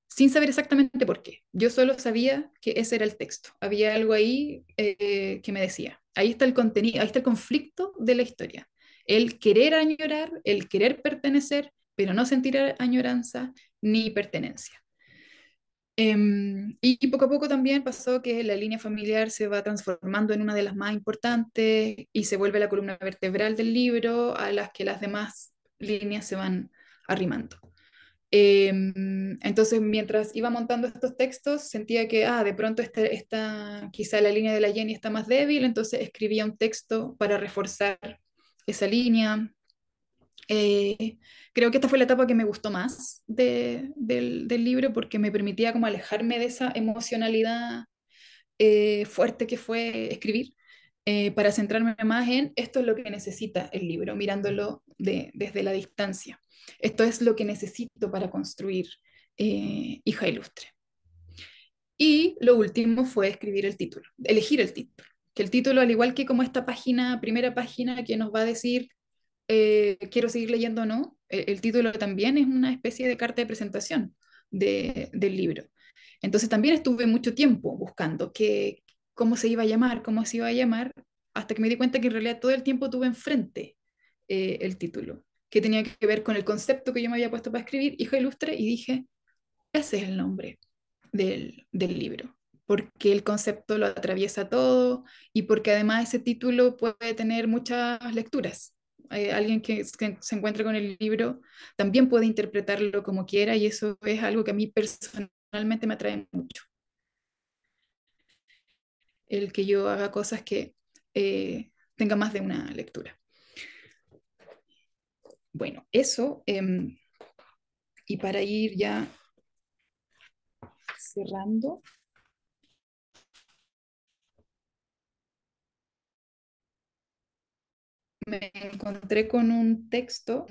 sin saber exactamente por qué. Yo solo sabía que ese era el texto. Había algo ahí eh, que me decía. Ahí está el contenido, ahí está el conflicto de la historia. El querer añorar, el querer pertenecer, pero no sentir añoranza ni pertenencia. Em, y poco a poco también pasó que la línea familiar se va transformando en una de las más importantes y se vuelve la columna vertebral del libro a las que las demás líneas se van arrimando. Em, entonces, mientras iba montando estos textos, sentía que, ah, de pronto este, esta, quizá la línea de la Jenny está más débil, entonces escribía un texto para reforzar esa línea. Eh, creo que esta fue la etapa que me gustó más del, libro porque me permitía como alejarme de esa emocionalidad eh, fuerte que fue escribir eh, para centrarme más en esto es lo que necesita el libro, mirándolo desde la distancia. Esto es lo que necesito para construir Hija Ilustre. Y lo último fue escribir el título, elegir el título. Que el título, al igual que como esta página, primera página que nos va a decir eh, quiero seguir leyendo o no, eh, el, título también es una especie de carta de presentación del libro. Entonces también estuve mucho tiempo buscando que, cómo se iba a llamar, cómo se iba a llamar, hasta que me di cuenta que en realidad todo el tiempo tuve enfrente eh, el título, que tenía que ver con el concepto que yo me había puesto para escribir, Hijo Ilustre, y dije, ese es el nombre del libro, porque el concepto lo atraviesa todo y porque además ese título puede tener muchas lecturas alguien que, se encuentre con el libro también puede interpretarlo como quiera y eso es algo que a mí personalmente me atrae mucho. El que yo haga cosas que eh, tenga más de una lectura. Bueno, eso. Em,
y para ir ya cerrando.
me encontré con un texto,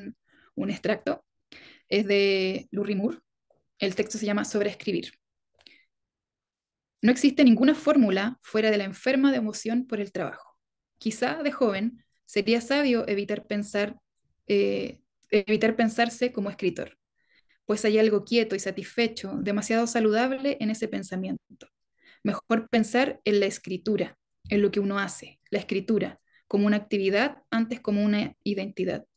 un extracto, es de Lurie Moore. El texto se llama Sobre Escribir No existe ninguna fórmula fuera de la enferma de emoción por el trabajo. Quizá de joven sería sabio evitar, pensar, eh, evitar pensarse como escritor, pues hay algo quieto y satisfecho, demasiado saludable en ese pensamiento. Mejor pensar en la escritura, en lo que uno hace, la escritura, como una actividad antes como una identidad.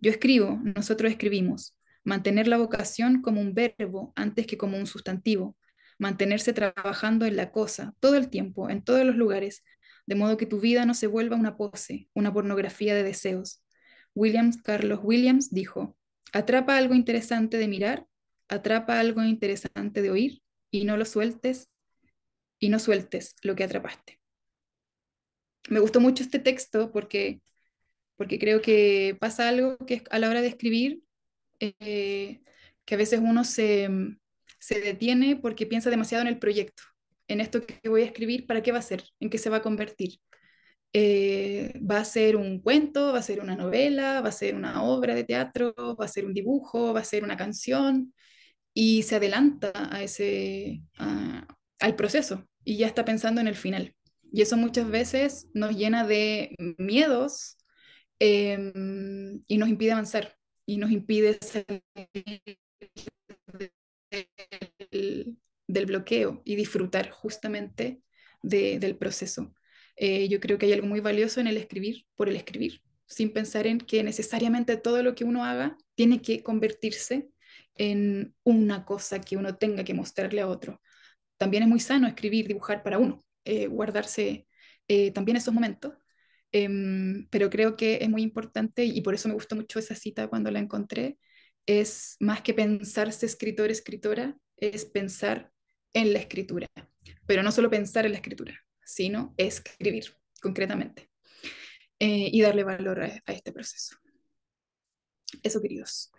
Yo escribo, nosotros escribimos. Mantener la vocación como un verbo antes que como un sustantivo. Mantenerse trabajando en la cosa todo el tiempo, en todos los lugares, de modo que tu vida no se vuelva una pose, una pornografía de deseos. Williams Carlos Williams dijo, atrapa algo interesante de mirar, atrapa algo interesante de oír y no lo sueltes y no sueltes lo que atrapaste me gustó mucho este texto porque, porque creo que pasa algo que a la hora de escribir, eh, que a veces uno se, detiene porque piensa demasiado en el proyecto, en esto que voy a escribir, para qué va a ser, en qué se va a convertir. Eh, va a ser un cuento, va a ser una novela, va a ser una obra de teatro, va a ser un dibujo, va a ser una canción, y se adelanta a ese, al proceso y ya está pensando en el final. Y eso muchas veces nos llena de miedos em, y nos impide avanzar y nos impide salir del, bloqueo y disfrutar justamente del proceso. Eh, yo creo que hay algo muy valioso en el escribir por el escribir, sin pensar en que necesariamente todo lo que uno haga tiene que convertirse en una cosa que uno tenga que mostrarle a otro. También es muy sano escribir, dibujar para uno, eh, guardarse eh, también esos momentos. Em, pero creo que es muy importante y por eso me gustó mucho esa cita cuando la encontré. Es más que pensarse escritor, escritora, es pensar en la escritura. Pero no solo pensar en la escritura, sino escribir concretamente eh, y darle valor a, este proceso. Eso, queridos.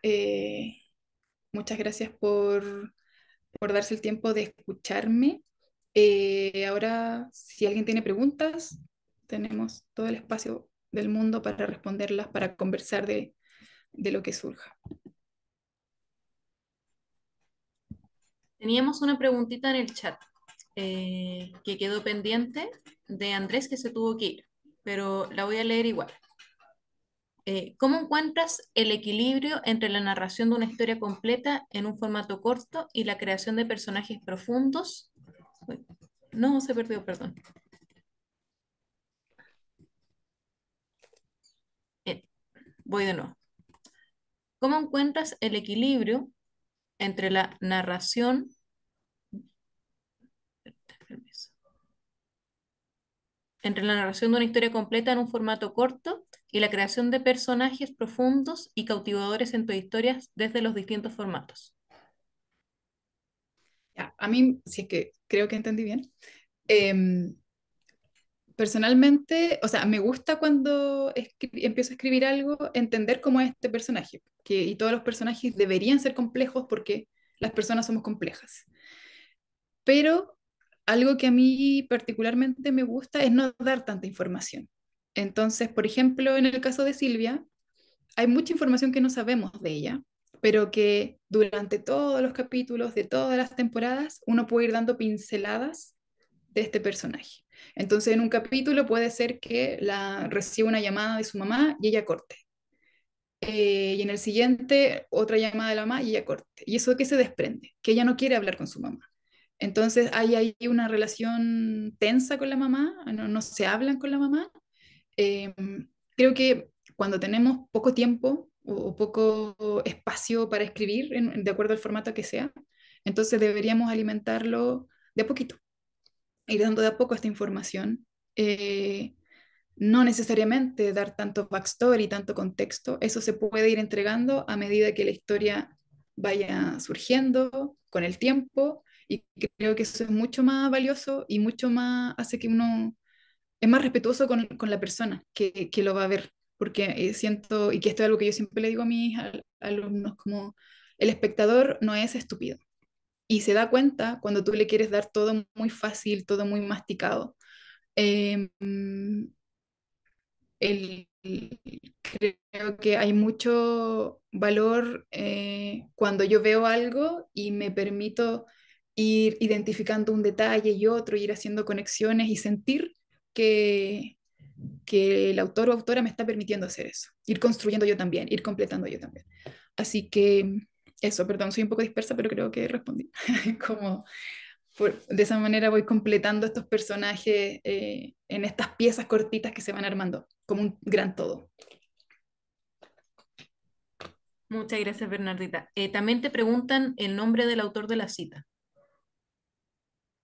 muchas gracias por, por darse el tiempo de escucharme. Eh, ahora, si alguien tiene preguntas, tenemos todo el espacio del mundo para responderlas, para conversar de, lo que surja.
Teníamos una preguntita en el chat eh, que quedó pendiente de Andrés que se tuvo que ir, pero la voy a leer igual. Eh, ¿Cómo encuentras el equilibrio entre la narración de una historia completa en un formato corto y la creación de personajes profundos no, se perdió, perdón. voy de nuevo. ¿Cómo encuentras el equilibrio entre la narración? entre la narración de una historia completa en un formato corto y la creación de personajes profundos y cautivadores en tus historias desde los distintos
formatos a mí, si es que creo que entendí bien. Em, personalmente, o sea, me gusta cuando empiezo a escribir algo, entender cómo es este personaje, que, y todos los personajes deberían ser complejos porque las personas somos complejas. Pero algo que a mí particularmente me gusta es no dar tanta información. Entonces, por ejemplo, en el caso de Silvia, hay mucha información que no sabemos de ella, pero que durante todos los capítulos de todas las temporadas uno puede ir dando pinceladas de este personaje. Entonces, en un capítulo puede ser que la reciba una llamada de su mamá y ella corte. Eh, y en el siguiente, otra llamada de la mamá y ella corte. ¿Y eso qué se desprende? Que ella no quiere hablar con su mamá. Entonces, hay ahí una relación tensa con la mamá, no, se hablan con la mamá. Em, creo que cuando tenemos poco tiempo o poco espacio para escribir, de acuerdo al formato que sea. Entonces deberíamos alimentarlo de a poquito, ir dando de a poco esta información. Eh, no necesariamente dar tanto backstory, tanto contexto, eso se puede ir entregando a medida que la historia vaya surgiendo con el tiempo y creo que eso es mucho más valioso y mucho más hace que uno es más respetuoso con, con la persona que, que, lo va a ver porque eh, siento, y que esto es algo que yo siempre le digo a mis alumnos, como el espectador no es estúpido y se da cuenta cuando tú le quieres dar todo muy fácil, todo muy masticado. Em, creo que hay mucho valor eh, cuando yo veo algo y me permito ir identificando un detalle y otro, ir haciendo conexiones y sentir que, que el autor o autora me está permitiendo hacer eso, ir construyendo yo también, ir completando yo también. Así que eso, perdón, soy un poco dispersa, pero creo que respondí. Como de esa manera voy completando estos personajes eh, en estas piezas cortitas que se van armando, como un gran todo.
Muchas gracias, Bernardita. Eh, también te preguntan el nombre del autor de la cita,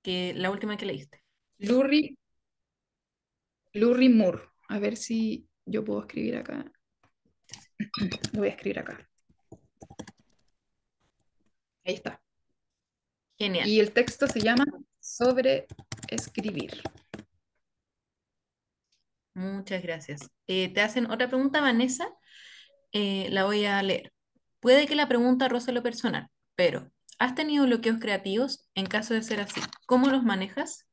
que la última que leíste. Lurri Lurry Moore. A ver si yo puedo escribir acá. Lo voy a escribir acá. Ahí está. Genial. Y el texto se llama Sobre
escribir. Muchas gracias. Eh, te hacen otra pregunta, Vanessa. Eh, la voy a leer. Puede que la pregunta roce lo personal, pero ¿has tenido bloqueos creativos en caso de ser así? ¿Cómo los manejas?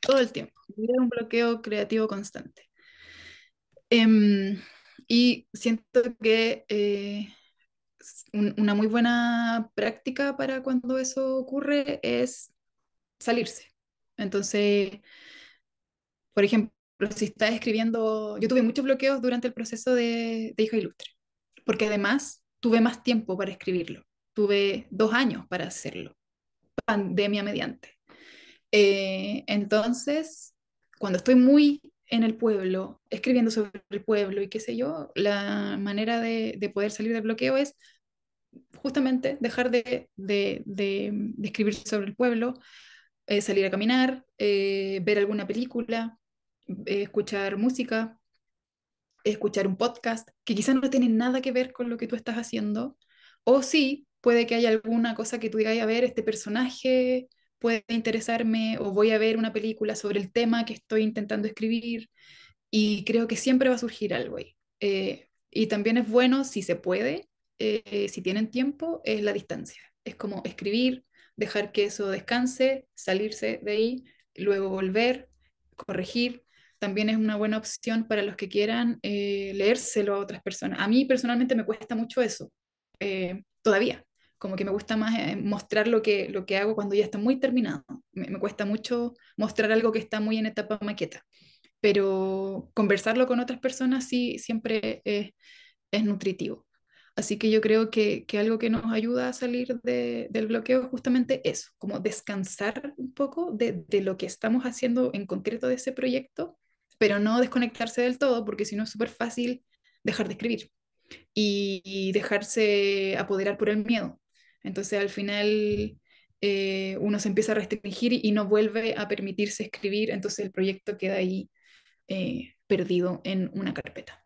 todo el tiempo, un bloqueo creativo constante. Em, y siento que eh, una muy buena práctica para cuando eso ocurre es salirse. Entonces, por ejemplo, si estás escribiendo, yo tuve muchos bloqueos durante el proceso de, de Ilustre, porque además tuve más tiempo para escribirlo, tuve dos años para hacerlo, pandemia mediante. Eh, entonces, cuando estoy muy en el pueblo, escribiendo sobre el pueblo y qué sé yo, la manera de, poder salir del bloqueo es justamente dejar de, escribir sobre el pueblo, eh, salir a caminar, eh, ver alguna película, escuchar música, escuchar un podcast que quizás no tiene nada que ver con lo que tú estás haciendo, o sí, puede que haya alguna cosa que tú digas, a ver, este personaje puede interesarme o voy a ver una película sobre el tema que estoy intentando escribir y creo que siempre va a surgir algo ahí. Eh, y también es bueno, si se puede, eh, si tienen tiempo, es la distancia. Es como escribir, dejar que eso descanse, salirse de ahí, luego volver, corregir. También es una buena opción para los que quieran eh, leérselo a otras personas. A mí personalmente me cuesta mucho eso, todavía como que me gusta más eh, mostrar lo que, lo que hago cuando ya está muy terminado. Me, cuesta mucho mostrar algo que está muy en etapa maqueta, pero conversarlo con otras personas sí siempre es, nutritivo. Así que yo creo que, que, algo que nos ayuda a salir de, del bloqueo es justamente eso, como descansar un poco de, de, lo que estamos haciendo en concreto de ese proyecto, pero no desconectarse del todo, porque si no es súper fácil dejar de escribir y, dejarse apoderar por el miedo. Entonces al final eh, uno se empieza a restringir y, no vuelve a permitirse escribir, entonces el proyecto queda ahí eh, perdido en una carpeta.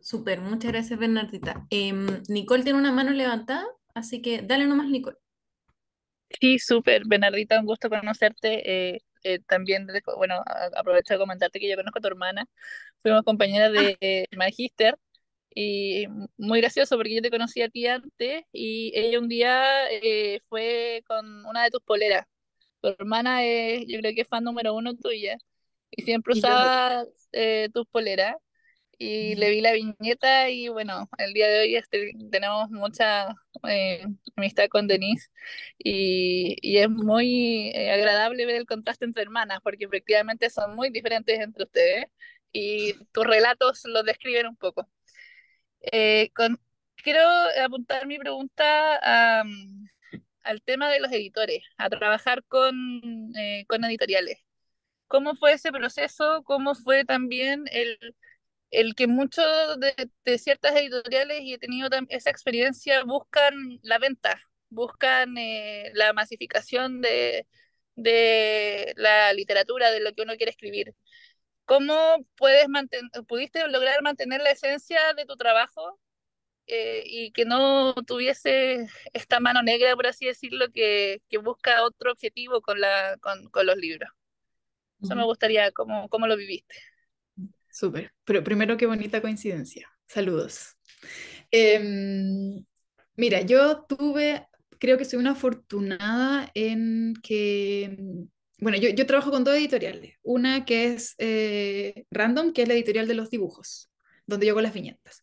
super muchas
gracias Bernardita. Em, Nicole tiene una mano levantada, así que dale nomás Nicole. Sí, súper, Bernardita, un gusto conocerte. Eh, también, bueno, aprovecho de comentarte que yo conozco a tu hermana, fuimos compañeras de ah. Magister, y muy gracioso porque yo te conocí a ti antes y ella un día eh, fue con una de tus poleras. Tu hermana es, yo creo que es fan número uno tuya y siempre usaba eh, tus poleras y le vi la viñeta y bueno, el día de hoy este, tenemos mucha eh, amistad con Denise y, es muy agradable ver el contraste entre hermanas porque efectivamente son muy diferentes entre ustedes y tus relatos los describen un poco. Eh, quiero apuntar mi pregunta al tema de los editores, a trabajar eh, con, editoriales. ¿Cómo fue ese proceso? ¿Cómo fue también el, que muchos de, ciertas editoriales, y he tenido esa experiencia, buscan la venta, buscan eh, la masificación de, de la literatura, de lo que uno quiere escribir. ¿Cómo puedes pudiste lograr mantener la esencia de tu trabajo eh, y que no tuviese esta mano negra, por así decirlo, que, que busca otro objetivo con, la, con, con los libros? Eso me gustaría, ¿cómo, cómo lo viviste?
Súper, pero primero qué bonita coincidencia. Saludos. Em, mira, yo tuve, creo que soy una afortunada en que bueno, yo, trabajo con dos editoriales. Una que es eh, Random, que es la editorial de los dibujos, donde yo hago las viñetas.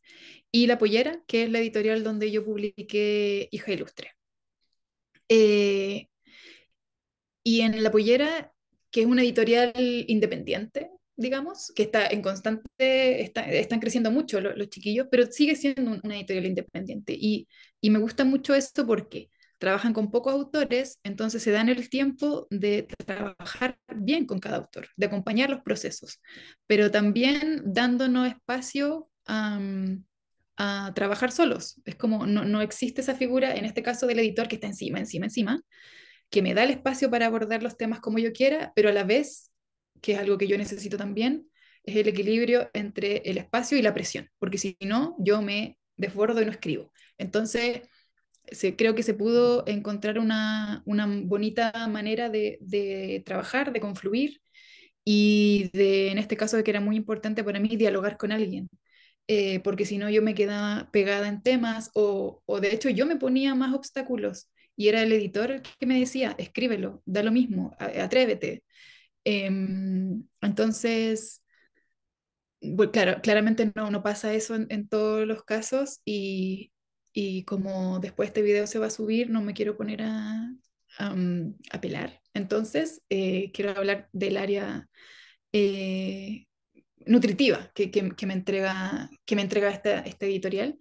Y La Pollera, que es la editorial donde yo publiqué Hija Ilustre. Eh, y en La Pollera, que es una editorial independiente, digamos, que está en constante, están creciendo mucho los, chiquillos, pero sigue siendo una editorial independiente. Y, y me gusta mucho esto porque trabajan con pocos autores, entonces se dan el tiempo de trabajar bien con cada autor, de acompañar los procesos, pero también dándonos espacio a, trabajar solos. Es como no, no, existe esa figura, en este caso del editor que está encima, encima, encima, que me da el espacio para abordar los temas como yo quiera, pero a la vez, que es algo que yo necesito también, es el equilibrio entre el espacio y la presión, porque si no, yo me desbordo y no escribo. Entonces, se, creo que se pudo encontrar una, bonita manera de, trabajar, de confluir y en este caso, que era muy importante para mí dialogar con alguien, eh, porque si no yo me quedaba pegada en temas o, de hecho yo me ponía más obstáculos y era el editor el que me decía, escríbelo, da lo mismo, atrévete. Em, entonces, claro, claramente no, no pasa eso en todos los casos y, y como después este video se va a subir, no me quiero poner a, a, pelar. Entonces, eh, quiero hablar del área eh, nutritiva que, me entrega, que me entrega esta, editorial.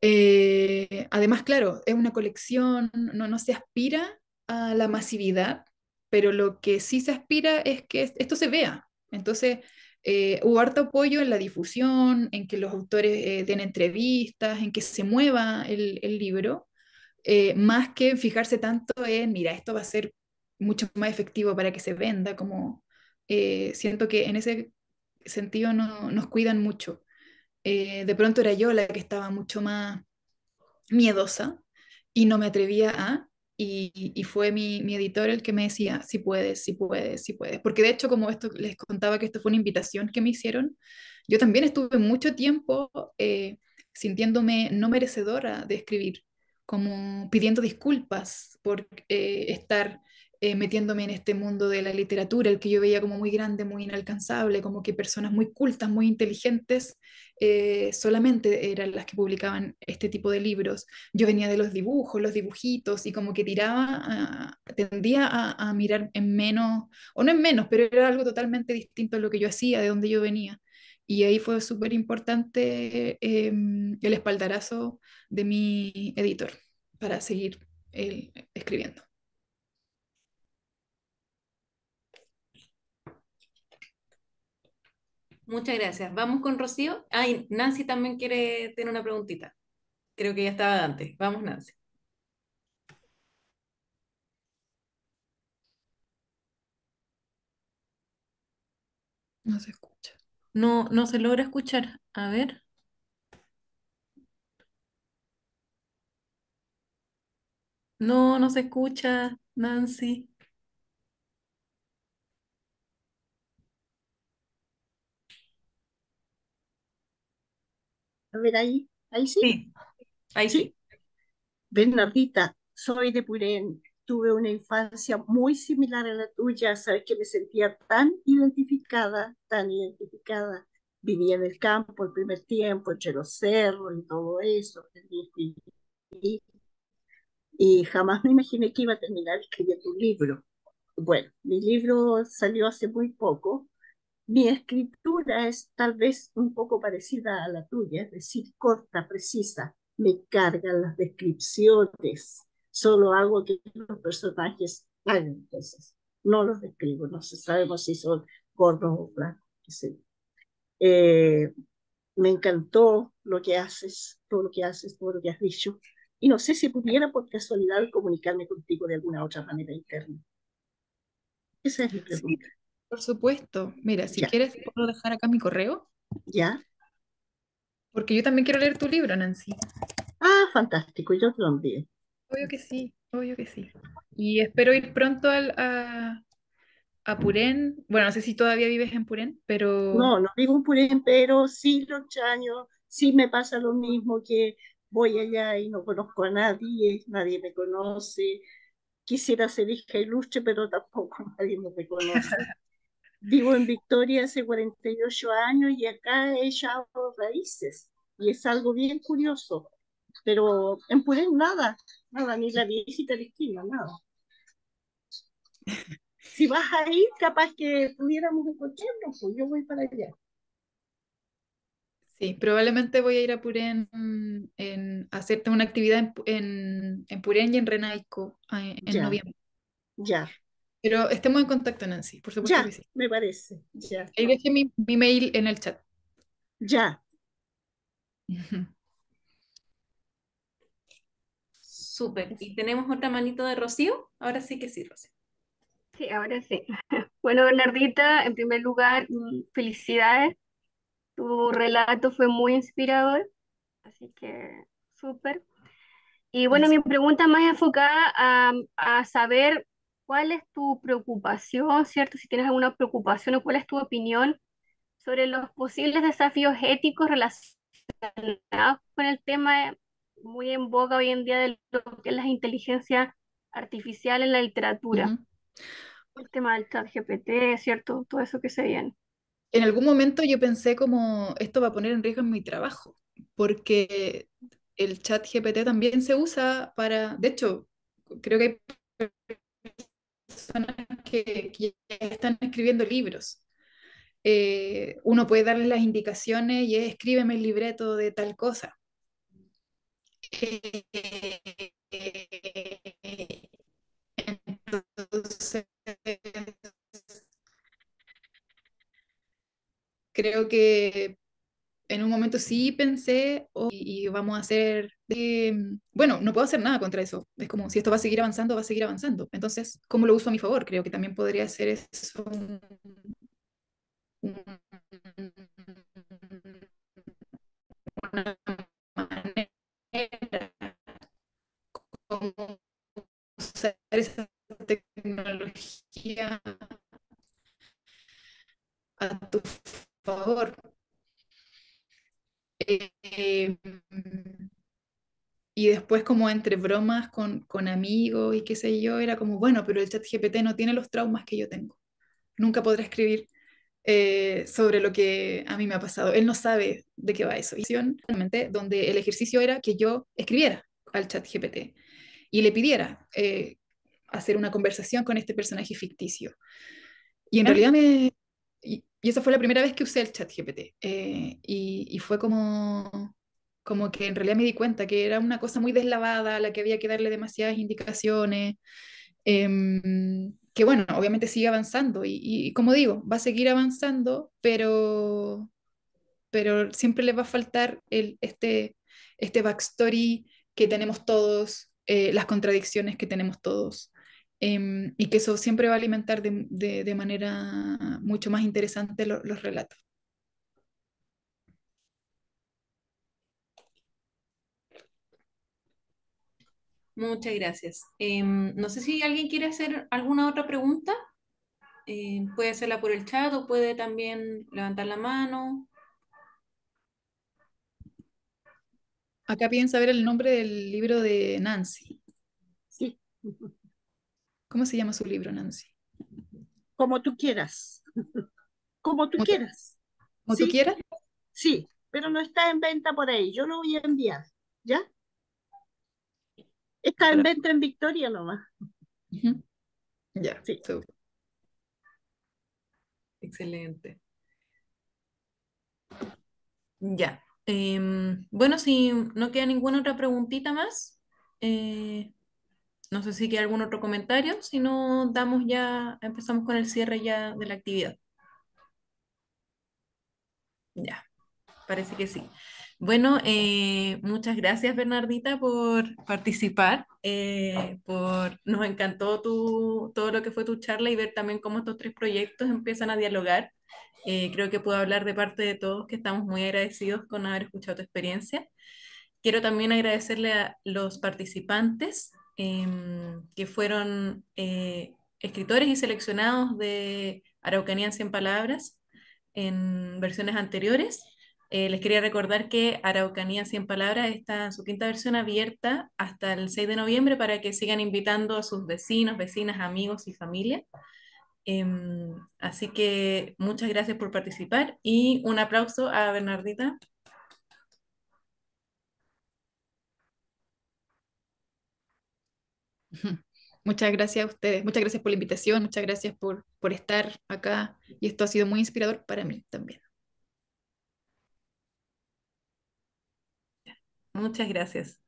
Eh, además, claro, es una colección, no, no se aspira a la masividad, pero lo que sí se aspira es que esto se vea. Entonces, eh, hubo harto apoyo en la difusión, en que los autores eh, den entrevistas, en que se mueva el, libro, eh, más que fijarse tanto en, mira, esto va a ser mucho más efectivo para que se venda, como siento que en ese sentido nos cuidan mucho. de pronto era yo la que estaba mucho más miedosa y no me atrevía a, y, fue mi, mi, editor el que me decía, si puedes, si puedes, si puedes. Porque de hecho, como esto les contaba que esto fue una invitación que me hicieron, yo también estuve mucho tiempo eh, sintiéndome no merecedora de escribir, como pidiendo disculpas por eh, estar eh, metiéndome en este mundo de la literatura, el que yo veía como muy grande, muy inalcanzable, como que personas muy cultas, muy inteligentes eh, solamente eran las que publicaban este tipo de libros. Yo venía de los dibujos, los dibujitos, y como que tiraba, tendía a, mirar en menos, o no en menos, pero era algo totalmente distinto a lo que yo hacía, de donde yo venía. Y ahí fue súper importante em, el espaldarazo de mi editor para seguir eh, escribiendo.
Muchas gracias. Vamos con Rocío. Ay, Nancy también quiere tener una preguntita. Creo que ya estaba antes. Vamos, Nancy. No se escucha. No, no se logra escuchar. A ver. No, no se escucha, Nancy.
A ver, ahí, ahí sí. ahí sí. Bernardita, soy de Purén. Tuve una infancia muy similar a la tuya, sabes que me sentía tan identificada, tan identificada. Vivía en el campo el primer tiempo, en los Cerro y todo eso. Y, jamás me imaginé que iba a terminar escribiendo un libro. Bueno, mi libro salió hace muy poco, mi escritura es tal vez un poco parecida a la tuya, es decir, corta, precisa. Me cargan las descripciones. Solo hago que los personajes hagan cosas, No los describo, no sabemos si son gordos o blancos. Eh, me encantó lo que haces, todo lo que haces, todo lo que has dicho. Y no sé si pudiera por casualidad comunicarme contigo de alguna otra manera interna. Esa es mi pregunta. Por supuesto.
Mira, si quieres, puedo dejar acá mi correo. Ya. Porque yo también quiero leer tu libro, Nancy.
Ah, fantástico, yo te lo envío.
Obvio que sí, obvio que sí. Y espero ir pronto al, a, a Purén. Bueno, no sé si todavía
vives en Purén, pero... No, no vivo en Purén, pero sí los años, sí me pasa lo mismo que voy allá y no conozco a nadie, nadie me conoce. Quisiera ser hija ilustre, pero tampoco nadie me conoce. Vivo en Victoria hace 48 años y acá he echado raíces y es algo bien curioso. Pero en Purén nada, nada, ni la viejita de esquina, nada. Si vas a ir, capaz que pudiéramos
encontrarnos, pues yo voy para allá. Sí, probablemente voy a ir a Purén en, hacerte una actividad en, en, Purén y en Renaico ah, en, noviembre. Ya, pero estemos en contacto, Nancy, por supuesto ya,
Me parece, ya.
Ahí dejé mi, mi mail en el chat. Ya.
Súper. ¿Y tenemos otra manito de Rocío? Ahora sí que sí, Rocío. Sí, ahora
sí. Bueno, Bernardita, en primer
lugar, mm, felicidades. Tu relato fue muy inspirador,
así que
súper. Y bueno, mi pregunta más enfocada a, a saber ¿Cuál es tu preocupación, cierto? Si tienes alguna preocupación o cuál es tu opinión sobre los posibles desafíos éticos relacionados con el tema eh, muy en boga hoy en día de lo que es la inteligencia artificial en la literatura. El tema del chat GPT, ¿cierto? Todo eso que se
viene. En algún momento yo pensé como esto va a poner en riesgo mi trabajo, porque el chat GPT también se usa para, de hecho, creo que personas que, están escribiendo libros. Eh, uno puede darles las indicaciones y es escríbeme el libreto de tal cosa. Eh, creo que en un momento sí pensé, oh, y, vamos a hacer, bueno, no puedo hacer nada contra eso. Es como, si esto va a seguir avanzando, va a seguir avanzando. Entonces, ¿cómo lo uso a mi favor? Creo que también podría ser eso
una manera como usar
esa tecnología
a tu Eh, mm, y después como entre bromas con, con amigos y qué sé yo, era como, bueno, pero el chat GPT no tiene los traumas que yo tengo. Nunca podrá escribir eh, sobre lo que a mí me ha pasado. Él no sabe de qué va eso. Y realmente donde el ejercicio era que yo escribiera al chat GPT y le pidiera eh, hacer una conversación con este personaje ficticio. Y en realidad me, y esa fue la primera vez que usé el chat GPT. Eh, y, fue como, como que en realidad me di cuenta que era una cosa muy deslavada, a la que había que darle demasiadas indicaciones. Em, que bueno, obviamente sigue avanzando y, como digo, va a seguir avanzando, pero, pero siempre le va a faltar el, este, este backstory que tenemos todos, eh, las contradicciones que tenemos todos. Em, y que eso siempre va a alimentar de, manera mucho más interesante los relatos.
Muchas gracias. Em, no sé si alguien quiere hacer alguna otra pregunta. Eh, puede hacerla por el chat o puede también levantar la mano.
Acá piden saber el nombre del libro de Nancy. Sí.
¿Cómo se llama su libro, Nancy? Como tú quieras. Como tú quieras. como tú quieras. Sí, pero no está en venta por ahí. Yo lo voy a enviar, ¿ya? Está en venta en Victoria nomás.
Ya, sí.
Excelente. Ya. Em, bueno, si no queda ninguna otra preguntita más, eh, no sé si hay algún otro comentario, si no damos ya, empezamos con el cierre ya de la actividad. Ya, parece que sí. Bueno, eh, muchas gracias Bernardita por participar, eh, por, nos encantó todo lo que fue tu charla y ver también cómo estos tres proyectos empiezan a dialogar. Eh, creo que puedo hablar de parte de todos que estamos muy agradecidos con haber escuchado tu experiencia. Quiero también agradecerle a los participantes Em, que fueron eh, escritores y seleccionados de Araucanía en 100 Palabras en versiones anteriores. Eh, les quería recordar que Araucanía 100 Palabras está en su quinta versión abierta hasta el 6 de noviembre para que sigan invitando a sus vecinos, vecinas, amigos y familia. Em, así que muchas gracias por participar y un aplauso a Bernardita.
Muchas gracias a ustedes, muchas gracias por la invitación, muchas gracias por, por estar acá y esto ha sido muy inspirador para mí también.
Muchas gracias.